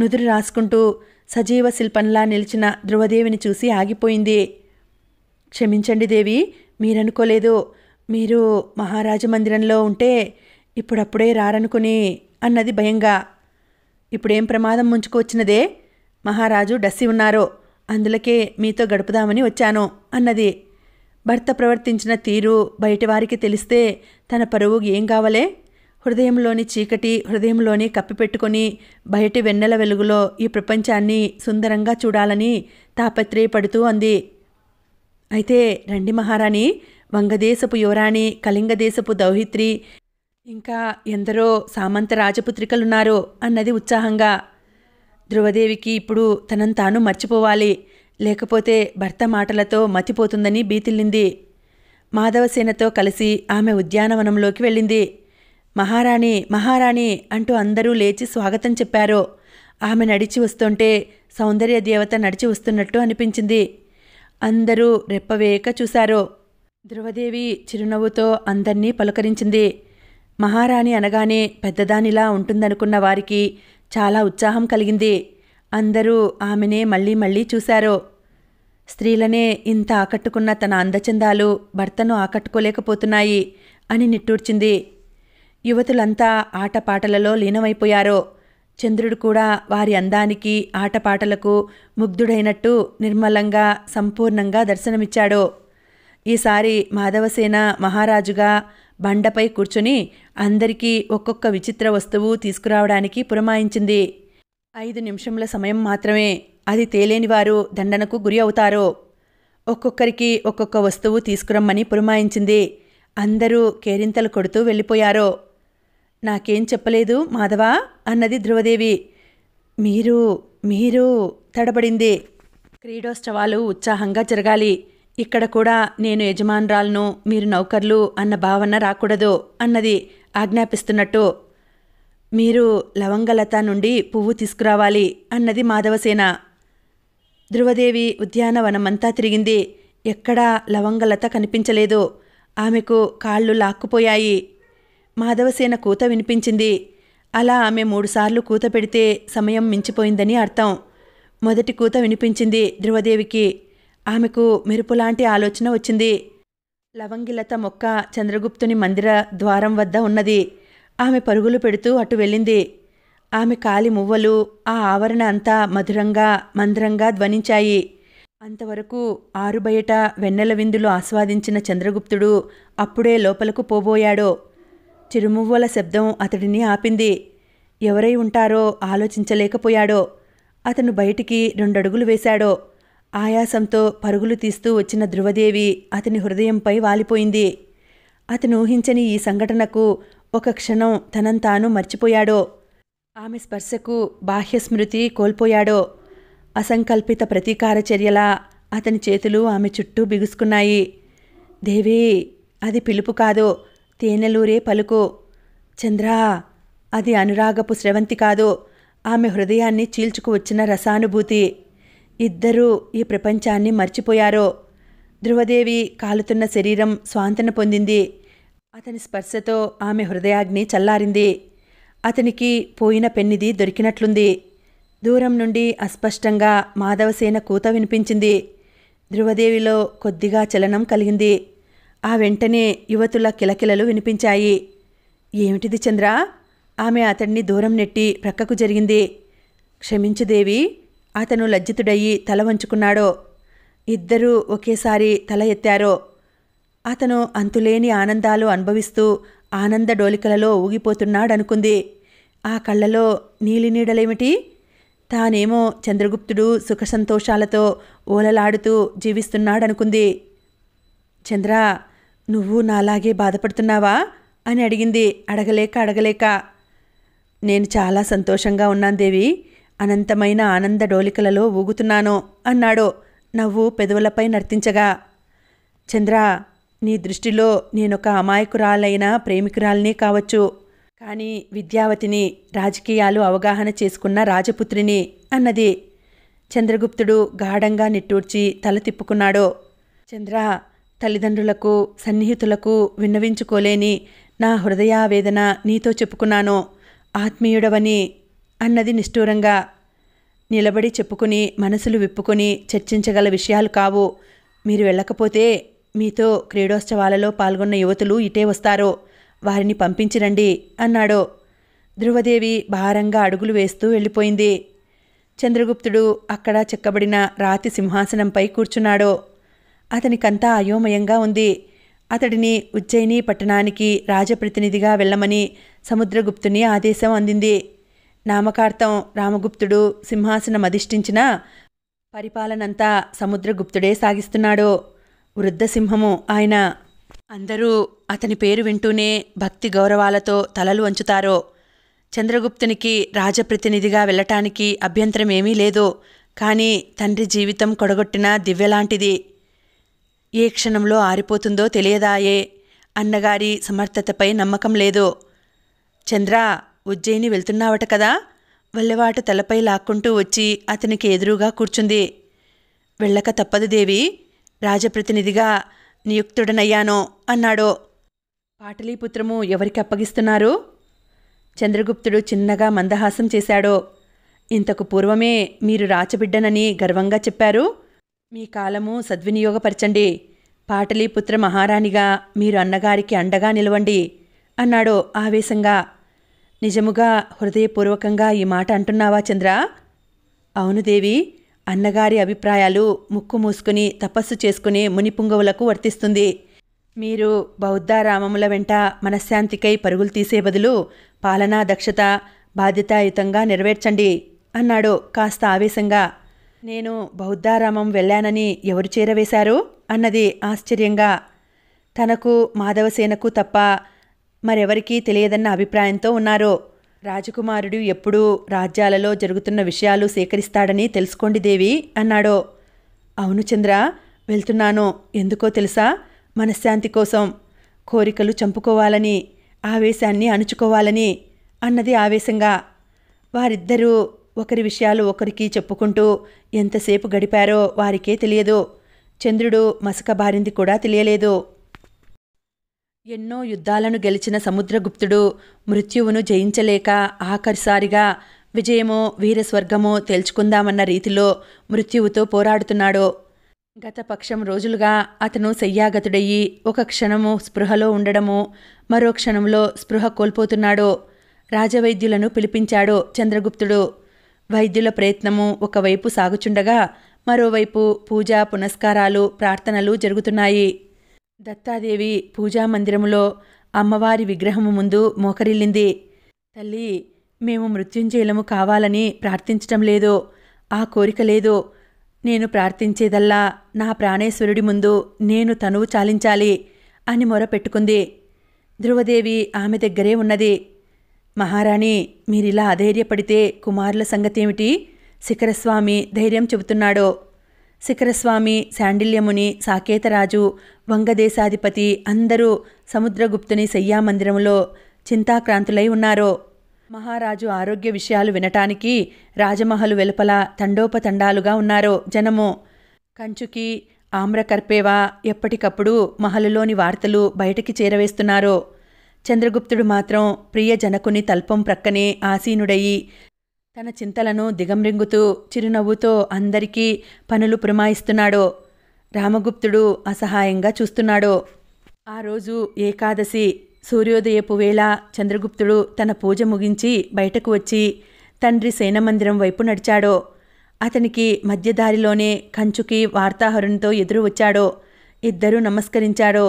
నుదురు రాసుకుంటూ సజీవ శిల్పంలా నిలిచిన ధ్రువదేవిని చూసి ఆగిపోయింది క్షమించండి దేవి మీరనుకోలేదు మీరు మహారాజ మందిరంలో ఉంటే ఇప్పుడప్పుడే రారనుకుని అన్నది భయంగా ఇప్పుడేం ప్రమాదం ముంచుకొచ్చినదే మహారాజు డస్సి ఉన్నారు అందులకే మీతో గడుపుదామని వచ్చాను అన్నది భర్త ప్రవర్తించిన తీరు బయటివారికి తెలిస్తే తన పరువు ఏం కావలే హృదయంలోని చీకటి హృదయంలోని కప్పిపెట్టుకుని బయటి వెన్నెల వెలుగులో ఈ ప్రపంచాన్ని సుందరంగా చూడాలని తాపత్రయపడుతూ అంది అయితే రండి మహారాణి వంగదేశపు యువరాణి కళింగదేశపు దౌహిత్రి ఇంకా ఎందరో సామంత రాజపుత్రికలున్నారు అన్నది ఉత్సాహంగా ధ్రువదేవికి ఇప్పుడు తనను తాను మర్చిపోవాలి లేకపోతే భర్త మాటలతో మతిపోతుందని బీతిల్లింది మాధవసేనతో కలిసి ఆమె ఉద్యానవనంలోకి వెళ్ళింది మహారాణి మహారాణి అంటూ అందరూ లేచి స్వాగతం చెప్పారు ఆమె నడిచి వస్తుంటే సౌందర్య దేవత నడిచి వస్తున్నట్టు అనిపించింది అందరూ రెప్పవేయక చూశారు ధ్రువదేవి చిరునవ్వుతో అందర్నీ పలకరించింది మహారాణి అనగానే పెద్దదానిలా ఉంటుందనుకున్న వారికి చాలా ఉత్సాహం కలిగింది అందరూ ఆమెనే మళ్ళీ మళ్ళీ చూశారు స్త్రీలనే ఇంత ఆకట్టుకున్న తన అందచందాలు భర్తను ఆకట్టుకోలేకపోతున్నాయి అని నిట్టూర్చింది యువతులంతా ఆటపాటలలో లీనమైపోయారో చంద్రుడు కూడా వారి అందానికి ఆటపాటలకు ముగ్ధుడైనట్టు నిర్మలంగా సంపూర్ణంగా దర్శనమిచ్చాడు ఈసారి మాధవసేన మహారాజుగా బండపై కూర్చుని అందరికీ ఒక్కొక్క విచిత్ర వస్తువు తీసుకురావడానికి పురమాయించింది ఐదు నిమిషముల సమయం మాత్రమే అది తేలేని వారు దండనకు గురి అవుతారు ఒక్కొక్కరికి ఒక్కొక్క వస్తువు తీసుకురమ్మని పురమాయించింది అందరూ కేరింతలు కొడుతూ వెళ్ళిపోయారు నాకేం చెప్పలేదు మాధవా అన్నది ధ్రువదేవి మీరు మీరు తడబడింది క్రీడోత్సవాలు ఉత్సాహంగా జరగాలి ఇక్కడ కూడా నేను యజమానురాలను మీరు నౌకర్లు అన్న భావన రాకూడదు అన్నది ఆజ్ఞాపిస్తున్నట్టు మీరు లవంగలత నుండి పువ్వు తీసుకురావాలి అన్నది మాధవసేన ధ్రువదేవి ఉద్యానవనమంతా తిరిగింది ఎక్కడా లవంగలత కనిపించలేదు ఆమెకు కాళ్ళు లాక్కుపోయాయి మాధవసేన కూత వినిపించింది అలా ఆమె మూడుసార్లు కూత పెడితే సమయం మించిపోయిందని అర్థం మొదటి కూత వినిపించింది ధ్రువదేవికి ఆమెకు మెరుపులాంటి ఆలోచన వచ్చింది లవంగిలత మొక్క చంద్రగుప్తుని మందిర ద్వారం వద్ద ఉన్నది ఆమె పరుగులు పెడుతూ అటు వెళ్ళింది ఆమె కాలి మువ్వలు ఆ ఆవరణ అంతా మధురంగా మందరంగా ధ్వనించాయి అంతవరకు ఆరుబయట వెన్నెల విందులు ఆస్వాదించిన చంద్రగుప్తుడు అప్పుడే లోపలకు పోబోయాడో చిరుమువ్వల శబ్దం అతడిని ఆపింది ఎవరై ఉంటారో ఆలోచించలేకపోయాడో అతను బయటికి రెండడుగులు వేశాడో ఆయాసంతో పరుగులు తీస్తూ వచ్చిన ధృవదేవి అతని హృదయంపై వాలిపోయింది అతను ఊహించని ఈ సంఘటనకు ఒక క్షణం తనంతాను మర్చిపోయాడో ఆమె స్పర్శకు బాహ్యస్మృతి కోల్పోయాడో అసంకల్పిత ప్రతీకార చర్యలా అతని చేతులు ఆమె చుట్టూ బిగుసుకున్నాయి దేవి అది పిలుపు కాదో తేనెలూరే పలుకు చంద్రా అది అనురాగపు స్రవంతి కాదు ఆమె హృదయాన్ని చీల్చుకు వచ్చిన రసానుభూతి ఇద్దరూ ఈ ప్రపంచాన్ని మర్చిపోయారు ధ్రువదేవి కాలుతున్న శరీరం స్వాంతన పొందింది అతని స్పర్శతో ఆమె హృదయాగ్ని చల్లారింది అతనికి పోయిన పెన్నిది దొరికినట్లుంది దూరం నుండి అస్పష్టంగా మాధవసేన కూత వినిపించింది ధ్రువదేవిలో కొద్దిగా చలనం కలిగింది ఆ వెంటనే యువతుల కిలకిలలు వినిపించాయి ఏమిటిది చంద్ర ఆమె అతడిని దూరం నెట్టి ప్రక్కకు జరిగింది క్షమించుదేవి అతను లజ్జితుడయ్యి తల వంచుకున్నాడో ఇద్దరూ ఒకేసారి తల ఎత్తారో అతను అంతులేని ఆనందాలు అనుభవిస్తూ ఆనంద డోలికలలో ఊగిపోతున్నాడనుకుంది ఆ కళ్ళలో నీలినీడలేమిటి తానేమో చంద్రగుప్తుడు సుఖసంతోషాలతో ఓలలాడుతూ జీవిస్తున్నాడనుకుంది చంద్ర నువ్వు నాలాగే బాధపడుతున్నావా అని అడిగింది అడగలేక అడగలేక నేను చాలా సంతోషంగా ఉన్నాను దేవి అనంతమైన ఆనంద డోలికలలో ఊగుతున్నాను అన్నాడు నవ్వు పెదవులపై నర్తించగా చంద్ర నీ దృష్టిలో నేనొక అమాయకురాలైన ప్రేమికురాల్ని కావచ్చు కానీ విద్యావతిని రాజకీయాలు అవగాహన చేసుకున్న రాజపుత్రిని అన్నది చంద్రగుప్తుడు గాఢంగా నిట్టూర్చి తల తిప్పుకున్నాడు చంద్ర తల్లిదండ్రులకు సన్నిహితులకు విన్నవించుకోలేని నా హృదయావేదన నీతో చెప్పుకున్నాను ఆత్మీయుడవని అన్నది నిష్ఠూరంగా నిలబడి చెప్పుకుని మనసులు విప్పుకొని చర్చించగల విషయాలు కావు మీరు వెళ్ళకపోతే మీతో క్రీడోత్సవాలలో పాల్గొన్న యువతులు ఇటే వస్తారో వారిని పంపించిరండి అన్నాడు ధ్రువదేవి భారంగా అడుగులు వేస్తూ వెళ్ళిపోయింది చంద్రగుప్తుడు అక్కడ చెక్కబడిన రాతి సింహాసనంపై కూర్చున్నాడు అతనికంతా అయోమయంగా ఉంది అతడిని ఉజ్జయిని పట్టణానికి రాజప్రతినిధిగా వెళ్ళమని సముద్రగుప్తుని ఆదేశం అందింది నామకార్థం రామగుప్తుడు సింహాసనం అధిష్ఠించిన పరిపాలనంతా సముద్రగుప్తుడే సాగిస్తున్నాడు వృద్ధసింహము ఆయన అందరూ అతని పేరు వింటూనే భక్తి గౌరవాలతో తలలు వంచుతారు చంద్రగుప్తునికి రాజప్రతినిధిగా వెళ్ళటానికి అభ్యంతరమేమీ లేదు కానీ తండ్రి జీవితం కొడగొట్టిన దివ్యలాంటిది ఏ క్షణంలో ఆరిపోతుందో తెలియదాయే అన్నగారి సమర్థతపై నమ్మకం లేదో చంద్ర ఉజ్జయిని వెళ్తున్నావట కదా వల్లెవాట తలపై లాక్కుంటూ వచ్చి అతనికి ఎదురుగా కూర్చుంది వెళ్ళక తప్పదు దేవి రాజప్రతినిధిగా నియుక్తుడనయ్యానో అన్నాడో పాటలీపుత్రము ఎవరికి అప్పగిస్తున్నారు చంద్రగుప్తుడు చిన్నగా మందహాసం చేశాడో ఇంతకు పూర్వమే మీరు రాచబిడ్డనని గర్వంగా చెప్పారు మీ కాలము సద్వినియోగపరచండి పాటలీపుత్ర మహారాణిగా మీరు అన్నగారికి అండగా నిలవండి అన్నాడు ఆవేశంగా నిజముగా హృదయపూర్వకంగా ఈ మాట అంటున్నావా చంద్ర అవును దేవి అన్నగారి అభిప్రాయాలు ముక్కు మూసుకుని తపస్సు చేసుకునే మునిపుంగవులకు వర్తిస్తుంది మీరు బౌద్ధారామముల వెంట మనశ్శాంతికై పరుగులు తీసే బదులు పాలనా దక్షత బాధ్యతాయుతంగా నెరవేర్చండి అన్నాడు కాస్త ఆవేశంగా నేను బౌద్ధారామం వెళ్ళానని ఎవరు చేరవేశారు అన్నది ఆశ్చర్యంగా తనకు మాధవసేనకు తప్ప మరెవరికీ తెలియదన్న అభిప్రాయంతో ఉన్నారు రాజకుమారుడు ఎప్పుడూ రాజ్యాలలో జరుగుతున్న విషయాలు సేకరిస్తాడని తెలుసుకోండి దేవి అన్నాడు అవును చంద్ర వెళ్తున్నాను ఎందుకో తెలుసా మనశ్శాంతి కోసం కోరికలు చంపుకోవాలని ఆవేశాన్ని అణుచుకోవాలని అన్నది ఆవేశంగా వారిద్దరూ ఒకరి విషయాలు ఒకరికి చెప్పుకుంటూ ఎంతసేపు గడిపారో వారికే తెలియదు చంద్రుడు మసక బారింది కూడా తెలియలేదు ఎన్నో యుద్ధాలను గెలిచిన సముద్రగుప్తుడు మృత్యువును జయించలేక ఆఖరిసారిగా విజయమో వీరస్వర్గమో తేల్చుకుందామన్న రీతిలో మృత్యువుతో పోరాడుతున్నాడు గత పక్షం రోజులుగా అతను శయ్యాగతుడయ్యి ఒక క్షణము స్పృహలో ఉండడము మరో క్షణంలో స్పృహ కోల్పోతున్నాడు రాజవైద్యులను పిలిపించాడు చంద్రగుప్తుడు వైద్యుల ప్రయత్నము ఒకవైపు సాగుచుండగా మరోవైపు పూజా పునస్కారాలు ప్రార్థనలు జరుగుతున్నాయి దత్తాదేవి పూజా మందిరములో అమ్మవారి విగ్రహము ముందు మోకరిల్లింది తల్లి మేము మృత్యుంజయలము కావాలని ప్రార్థించటం లేదు ఆ కోరిక లేదు నేను ప్రార్థించేదల్లా నా ప్రాణేశ్వరుడి ముందు నేను తనువు చాలించాలి అని మొరపెట్టుకుంది ధ్రువదేవి ఆమె దగ్గరే ఉన్నది మహారాణి మీరిలా అధైర్యపడితే కుమారుల సంగతేమిటి శిఖరస్వామి ధైర్యం చెబుతున్నాడో శిఖరస్వామి శాండిల్యముని సాకేతరాజు వంగదేశాధిపతి అందరూ సముద్రగుప్తుని శయ్యామందిరంలో చింతాక్రాంతులై ఉన్నారో మహారాజు ఆరోగ్య విషయాలు వినటానికి రాజమహలు వెలుపల తండోపతండాలుగా ఉన్నారో జనము కంచుకి ఆమ్రకర్పేవా ఎప్పటికప్పుడు మహలులోని వార్తలు బయటికి చేరవేస్తున్నారో చంద్రగుప్తుడు మాత్రం ప్రియ జనకుని తల్పం ప్రక్కనే ఆసీనుడయి తన చింతలను దిగమ్రింగుతూ చిరునవ్వుతో అందరికీ పనులు పురమాయిస్తున్నాడో రామగుప్తుడు అసహాయంగా చూస్తున్నాడో ఆ రోజు ఏకాదశి సూర్యోదయపు వేళ చంద్రగుప్తుడు తన పూజ ముగించి బయటకు వచ్చి తండ్రి సేనమందిరం వైపు నడిచాడో అతనికి మధ్యదారిలోనే కంచుకి వార్తాహరునితో ఎదురు వచ్చాడో ఇద్దరూ నమస్కరించాడో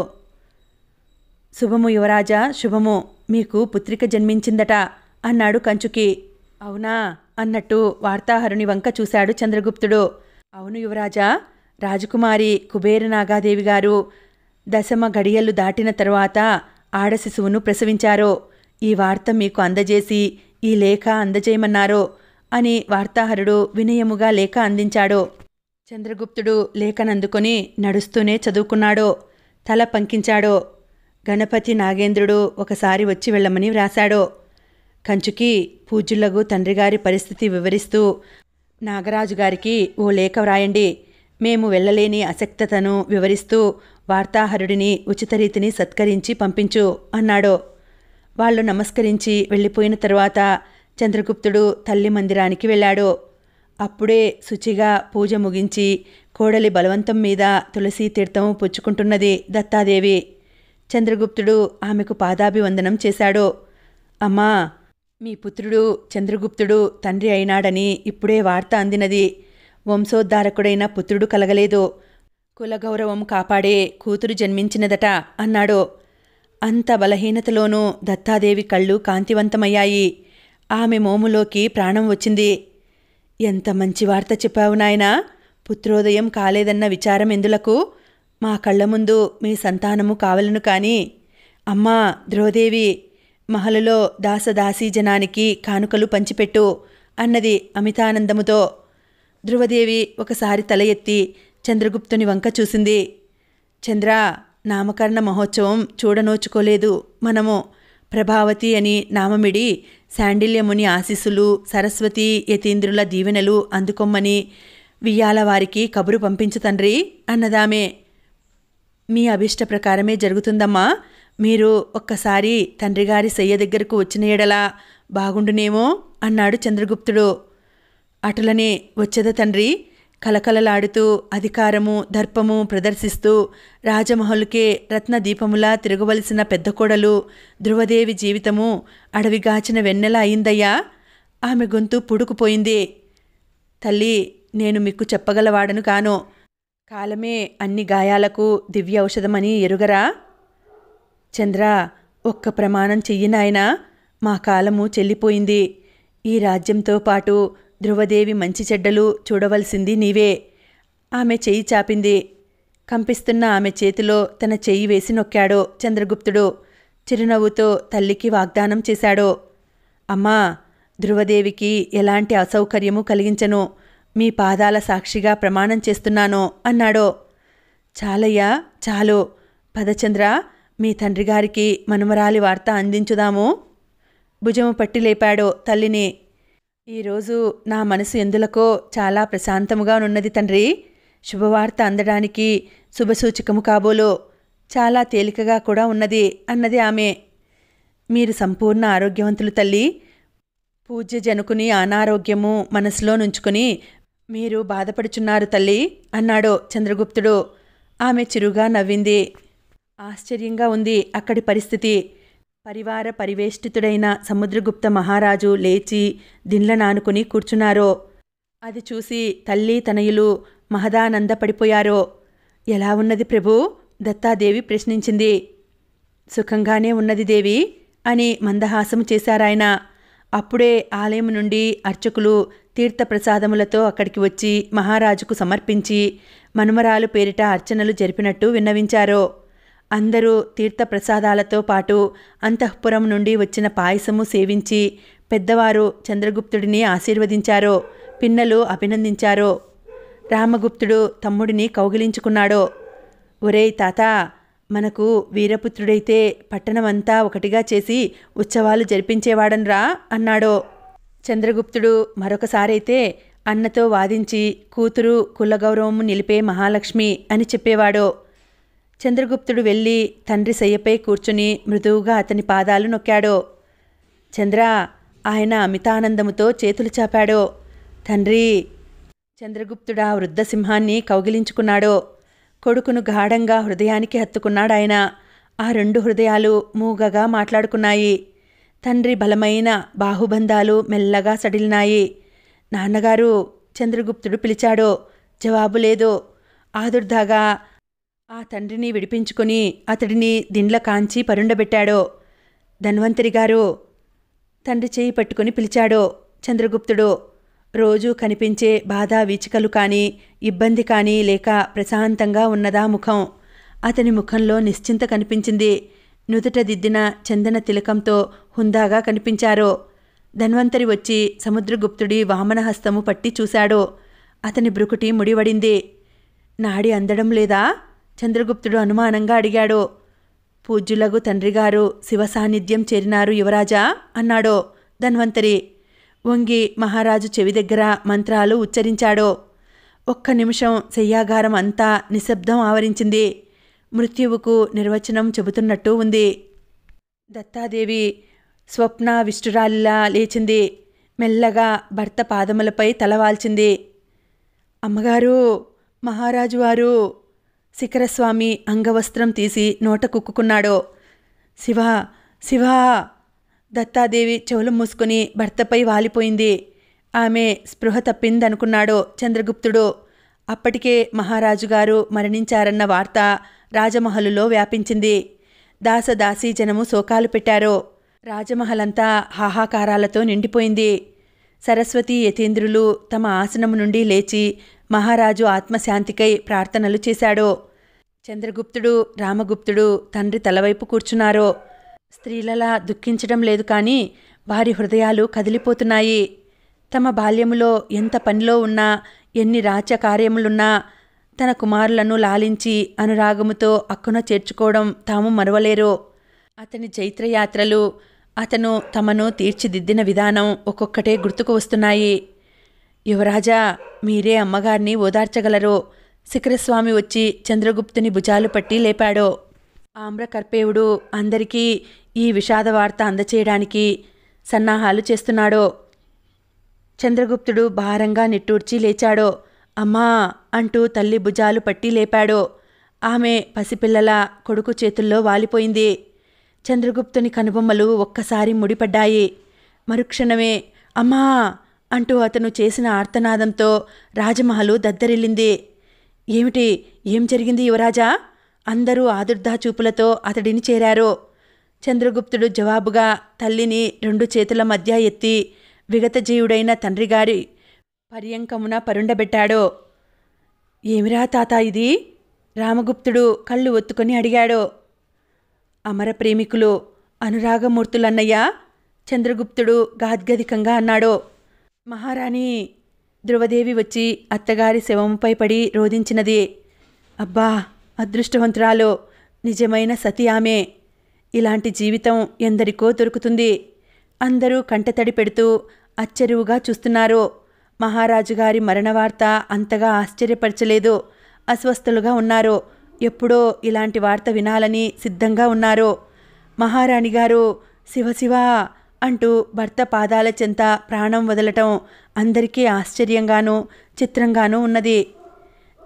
శుభము యువరాజా శుభము మీకు పుత్రిక జన్మించిందట అన్నాడు కంచుకి అవునా అన్నట్టు వార్తాహరుని వంక చూశాడు చంద్రగుప్తుడు అవును యువరాజా రాజకుమారి కుబేర నాగాదేవి గారు దశమ గడియలు దాటిన తరువాత ఆడశిశువును ప్రసవించారు ఈ వార్త మీకు అందజేసి ఈ లేఖ అందజేయమన్నారు అని వార్తాహరుడు వినయముగా లేఖ అందించాడు చంద్రగుప్తుడు లేఖనందుకొని నడుస్తూనే చదువుకున్నాడు తల పంకించాడు గణపతి నాగేంద్రుడు ఒకసారి వచ్చి వెళ్ళమని వ్రాశాడో కంచుకి పూజులకు తండ్రిగారి పరిస్థితి వివరిస్తూ నాగరాజు గారికి ఓ లేఖ వ్రాయండి మేము వెళ్ళలేని అసక్తతను వివరిస్తూ వార్తాహరుడిని ఉచిత రీతిని సత్కరించి పంపించు అన్నాడు వాళ్ళు నమస్కరించి వెళ్ళిపోయిన తర్వాత చంద్రగుప్తుడు తల్లి మందిరానికి వెళ్ళాడు అప్పుడే శుచిగా పూజ ముగించి కోడలి బలవంతం మీద తులసి తీర్థం పుచ్చుకుంటున్నది దత్తాదేవి చంద్రగుప్తుడు ఆమెకు పాదాభివందనం చేశాడో అమ్మా మీ పుత్రుడు చంద్రగుప్తుడు తండ్రి అయినాడని ఇప్పుడే వార్త అందినది వంశోద్ధారకుడైన పుత్రుడు కలగలేదు కులగౌరవం కాపాడే కూతురు జన్మించినదట అన్నాడు అంత బలహీనతలోనూ దత్తాదేవి కళ్ళు కాంతివంతమయ్యాయి ఆమె మోములోకి ప్రాణం వచ్చింది ఎంత మంచి వార్త చెప్పావు నాయనా పుత్రోదయం కాలేదన్న విచారం ఎందులకు మా కళ్ళ ముందు మీ సంతానము కావలను కానీ అమ్మా ద్రోదేవి మహలలో దాసదాసీ జనానికి కానుకలు పంచిపెట్టు అన్నది అమితానందముతో ధ్రువదేవి ఒకసారి తల ఎత్తి చంద్రగుప్తుని వంక చూసింది చంద్ర నామకరణ మహోత్సవం చూడనోచుకోలేదు మనము ప్రభావతి అని నామమిడి శాండిల్యముని ఆశీస్సులు సరస్వతి యతీంద్రుల దీవెనలు అందుకోమ్మని వియ్యాల వారికి కబురు పంపించు తండ్రి అన్నదామే మీ అభిష్ట ప్రకారమే జరుగుతుందమ్మా మీరు ఒక్కసారి తండ్రిగారి శయ్య దగ్గరకు వచ్చిన ఏడలా బాగుండునేమో అన్నాడు చంద్రగుప్తుడు అటులనే వచ్చేద తండ్రి కలకలలాడుతూ అధికారము దర్పము ప్రదర్శిస్తూ రాజమహలుకే రత్న దీపములా తిరగవలసిన పెద్ద కోడలు ధ్రువదేవి జీవితము అడవిగాచిన వెన్నెల అయిందయ్యా ఆమె గొంతు పుడుకుపోయింది తల్లి నేను మీకు చెప్పగలవాడను కాను కాలమే అన్ని గాయాలకు దివ్య ఔషధమని ఎరుగరా చంద్ర ఒక్క ప్రమాణం చెయ్యి మా కాలము చెల్లిపోయింది ఈ రాజ్యంతో పాటు ధ్రువదేవి మంచి చెడ్డలు చూడవలసింది నీవే ఆమె చెయ్యి చాపింది కంపిస్తున్న ఆమె చేతిలో తన చెయ్యి వేసి నొక్కాడు చంద్రగుప్తుడు చిరునవ్వుతో తల్లికి వాగ్దానం చేశాడు అమ్మా ధ్రువదేవికి ఎలాంటి అసౌకర్యము కలిగించను మీ పాదాల సాక్షిగా ప్రమాణం చేస్తున్నాను అన్నాడో చాలయ్యా చాలు పదచంద్ర మీ తండ్రి గారికి మనమరాలి వార్త అందించుదాము భుజము పట్టి లేపాడో తల్లిని ఈరోజు నా మనసు ఎందులకో చాలా ప్రశాంతముగా ఉన్నది తండ్రి శుభవార్త అందడానికి శుభసూచకము కాబోలు చాలా తేలికగా కూడా ఉన్నది అన్నది ఆమె మీరు సంపూర్ణ ఆరోగ్యవంతులు తల్లి పూజ్య జనుకుని అనారోగ్యము మనసులో నుంచుకుని మీరు బాధపడుచున్నారు తల్లి అన్నాడు చంద్రగుప్తుడు ఆమె చిరుగా నవ్వింది ఆశ్చర్యంగా ఉంది అక్కడి పరిస్థితి పరివార పరివేష్టితుడైన సముద్రగుప్త మహారాజు లేచి దిండ్లనానుకుని కూర్చున్నారో అది చూసి తల్లి తనయులు మహదానంద పడిపోయారో ఎలా ఉన్నది ప్రభు దత్తాదేవి ప్రశ్నించింది సుఖంగానే ఉన్నది దేవి అని మందహాసము చేశారాయన అప్పుడే ఆలయం నుండి అర్చకులు తీర్థప్రసాదములతో అక్కడికి వచ్చి మహారాజుకు సమర్పించి మనుమరాలు పేరిట అర్చనలు జరిపినట్టు విన్నవించారు అందరూ తీర్థప్రసాదాలతో పాటు అంతఃపురం నుండి వచ్చిన పాయసము సేవించి పెద్దవారు చంద్రగుప్తుడిని ఆశీర్వదించారు పిన్నలు అభినందించారు రామగుప్తుడు తమ్ముడిని కౌగిలించుకున్నాడు ఒరే తాత మనకు వీరపుత్రుడైతే పట్టణమంతా ఒకటిగా చేసి ఉత్సవాలు జరిపించేవాడనరా అన్నాడో చంద్రగుప్తుడు మరొకసారైతే అన్నతో వాదించి కూతురు కులగౌరవము నిలిపే మహాలక్ష్మి అని చెప్పేవాడో చంద్రగుప్తుడు వెళ్ళి తండ్రి శయ్యపై కూర్చుని మృదువుగా అతని పాదాలు నొక్కాడో చంద్ర ఆయన అమితానందముతో చేతులు చాపాడో తండ్రి చంద్రగుప్తుడా వృద్ధసింహాన్ని కౌగిలించుకున్నాడో కొడుకును గాఢంగా హృదయానికి హత్తుకున్నాడాయన ఆ రెండు హృదయాలు మూగగా మాట్లాడుకున్నాయి తండ్రి బలమైన బాహుబంధాలు మెల్లగా సడిలినాయి నాన్నగారు చంద్రగుప్తుడు పిలిచాడో జవాబు లేదు ఆదుర్దాగా ఆ తండ్రిని విడిపించుకుని అతడిని దిండ్ల కాంచి పరుండబెట్టాడో ధన్వంతరి గారు తండ్రి చేయి పట్టుకుని పిలిచాడో చంద్రగుప్తుడు రోజూ కనిపించే బాధా వీచికలు కానీ ఇబ్బంది కానీ లేక ప్రశాంతంగా ఉన్నదా ముఖం అతని ముఖంలో నిశ్చింత కనిపించింది నుదుట దిద్దిన చందన తిలకంతో హుందాగా కనిపించారో ధన్వంతరి వచ్చి సముద్రగుప్తుడి వామనహస్తము పట్టి చూశాడు అతని బ్రుకుటి ముడివడింది నాడి అందడం లేదా చంద్రగుప్తుడు అనుమానంగా అడిగాడు పూజ్యులకు తండ్రిగారు శివ సాన్నిధ్యం చేరినారు యువరాజా అన్నాడో ధన్వంతరి వంగి మహారాజు చెవి దగ్గర మంత్రాలు ఉచ్చరించాడో ఒక్క నిమిషం శయ్యాగారం అంతా నిశ్శబ్దం ఆవరించింది మృత్యువుకు నిర్వచనం చెబుతున్నట్టు ఉంది దత్తాదేవి స్వప్న విష్టురాలిలా లేచింది మెల్లగా భర్త పాదములపై తలవాల్చింది అమ్మగారు మహారాజు వారు శిఖరస్వామి అంగవస్త్రం తీసి నోట కుక్కున్నాడో శివ శివా దత్తాదేవి చెవులు మూసుకుని భర్తపై వాలిపోయింది ఆమె స్పృహ తప్పిందనుకున్నాడు చంద్రగుప్తుడు అప్పటికే మహారాజు గారు మరణించారన్న వార్త రాజమహలులో వ్యాపించింది దాసదాసీ జనము శోకాలు పెట్టారు రాజమహలంతా హాహాకారాలతో నిండిపోయింది సరస్వతి యతీంద్రులు తమ ఆసనము నుండి లేచి మహారాజు ఆత్మశాంతికై ప్రార్థనలు చేశాడు చంద్రగుప్తుడు రామగుప్తుడు తండ్రి తలవైపు కూర్చున్నారు స్త్రీలలా దుఃఖించడం లేదు కానీ వారి హృదయాలు కదిలిపోతున్నాయి తమ బాల్యములో ఎంత పనిలో ఉన్నా ఎన్ని రాజ్య కార్యములున్నా తన కుమారులను లాలించి అనురాగముతో అక్కున చేర్చుకోవడం తాము మరవలేరు అతని చైత్రయాత్రలు అతను తమను తీర్చిదిద్దిన విధానం ఒక్కొక్కటే గుర్తుకు వస్తున్నాయి యువరాజా మీరే అమ్మగారిని ఓదార్చగలరు శిఖరస్వామి వచ్చి చంద్రగుప్తుని భుజాలు పట్టి లేపాడు ఆమ్రకర్పేవుడు అందరికీ ఈ విషాద వార్త అందచేయడానికి సన్నాహాలు చేస్తున్నాడో చంద్రగుప్తుడు భారంగా నిట్టూర్చి లేచాడో అమ్మా అంటూ తల్లి భుజాలు పట్టి లేపాడో ఆమె పసిపిల్లల కొడుకు చేతుల్లో వాలిపోయింది చంద్రగుప్తుని కనుబొమ్మలు ఒక్కసారి ముడిపడ్డాయి మరుక్షణమే అమ్మా అంటూ అతను చేసిన ఆర్తనాదంతో రాజమహలు దద్దరిల్లింది ఏమిటి ఏం జరిగింది యువరాజా అందరూ ఆదుర్దా చూపులతో అతడిని చేరారు చంద్రగుప్తుడు జవాబుగా తల్లిని రెండు చేతుల మధ్య ఎత్తి విగతజీవుడైన తండ్రిగారి పర్యంకమున పరుండబెట్టాడో ఏమిరా తాత ఇది రామగుప్తుడు కళ్ళు ఒత్తుకొని అడిగాడు అమర ప్రేమికులు అనురాగమూర్తులన్నయ్య చంద్రగుప్తుడు గాద్గదికంగా అన్నాడు మహారాణి ధ్రువదేవి వచ్చి అత్తగారి శవముపై పడి రోధించినది అబ్బా అదృష్టవంతురాలు నిజమైన సతి ఆమె ఇలాంటి జీవితం ఎందరికో దొరుకుతుంది అందరూ కంటతడి పెడుతూ అచ్చరువుగా చూస్తున్నారు మహారాజు గారి మరణవార్త అంతగా ఆశ్చర్యపరచలేదు అస్వస్థలుగా ఉన్నారు ఎప్పుడో ఇలాంటి వార్త వినాలని సిద్ధంగా ఉన్నారు మహారాణి గారు శివ అంటూ భర్త పాదాల చెంత ప్రాణం వదలటం అందరికీ ఆశ్చర్యంగానూ చిత్రంగానూ ఉన్నది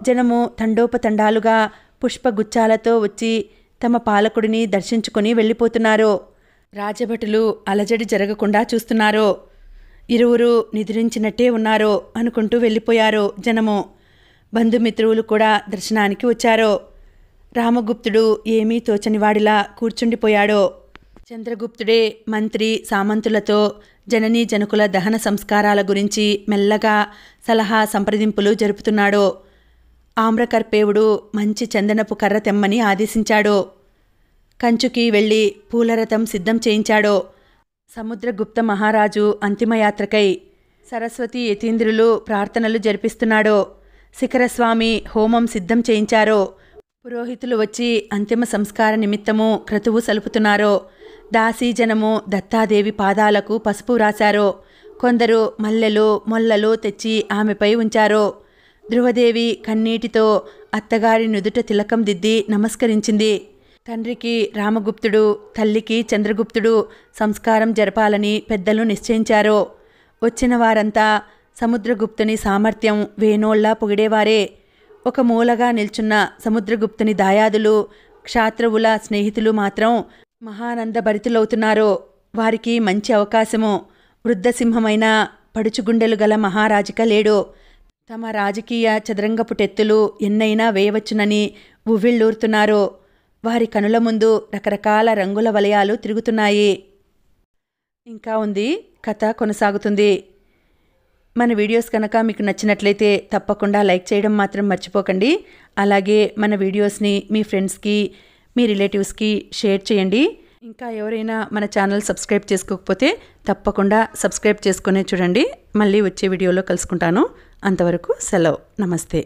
జనము తండోపతండాలుగా పుష్పగుచ్చాలతో వచ్చి తమ పాలకుడిని దర్శించుకొని వెళ్ళిపోతున్నారో రాజభటులు అలజడి జరగకుండా చూస్తున్నారో ఇరువురు నిద్రించినట్టే ఉన్నారో అనుకుంటూ వెళ్ళిపోయారో జనము బంధుమిత్రువులు కూడా దర్శనానికి వచ్చారో రామగుప్తుడు ఏమీ తోచనివాడిలా కూర్చుండిపోయాడో చంద్రగుప్తుడే మంత్రి సామంతులతో జననీ జనకుల దహన సంస్కారాల గురించి మెల్లగా సలహా సంప్రదింపులు జరుపుతున్నాడో ఆమ్రకర్పేవుడు మంచి చందనపు కర్ర తెమ్మని ఆదేశించాడో కంచుకి వెళ్ళి పూలరథం సిద్ధం చేయించాడో సముద్రగుప్త మహారాజు అంతిమయాత్రకై సరస్వతి యతీంద్రులు ప్రార్థనలు జరిపిస్తున్నాడో శిఖరస్వామి హోమం సిద్ధం చేయించారో పురోహితులు వచ్చి అంతిమ సంస్కార నిమిత్తము క్రతువు సలుపుతున్నారో దాసీజనము దత్తాదేవి పాదాలకు పసుపు రాశారో కొందరు మల్లెలు మొల్లలు తెచ్చి ఆమెపై ఉంచారో ధ్రువదేవి కన్నీటితో అత్తగారి నుదుట తిలకం దిద్ది నమస్కరించింది తండ్రికి రామగుప్తుడు తల్లికి చంద్రగుప్తుడు సంస్కారం జరపాలని పెద్దలు నిశ్చయించారు వచ్చిన వారంతా సముద్రగుప్తుని సామర్థ్యం వేణోళ్లా పొగిడేవారే ఒక మూలగా నిల్చున్న సముద్రగుప్తుని దాయాదులు క్షాత్రువుల స్నేహితులు మాత్రం మహానంద భరితులవుతున్నారు వారికి మంచి అవకాశము వృద్ధసింహమైన పడుచుగుండెలు గల మహారాజిక లేడు తమ రాజకీయ చదరంగపు టెత్తులు ఎన్నైనా వేయవచ్చునని ఉవ్విళ్ళూరుతున్నారో వారి కనుల ముందు రకరకాల రంగుల వలయాలు తిరుగుతున్నాయి ఇంకా ఉంది కథ కొనసాగుతుంది మన వీడియోస్ కనుక మీకు నచ్చినట్లయితే తప్పకుండా లైక్ చేయడం మాత్రం మర్చిపోకండి అలాగే మన వీడియోస్ని మీ ఫ్రెండ్స్కి మీ రిలేటివ్స్కి షేర్ చేయండి ఇంకా ఎవరైనా మన ఛానల్ సబ్స్క్రైబ్ చేసుకోకపోతే తప్పకుండా సబ్స్క్రైబ్ చేసుకునే చూడండి మళ్ళీ వచ్చే వీడియోలో కలుసుకుంటాను అంతవరకు సెలవు నమస్తే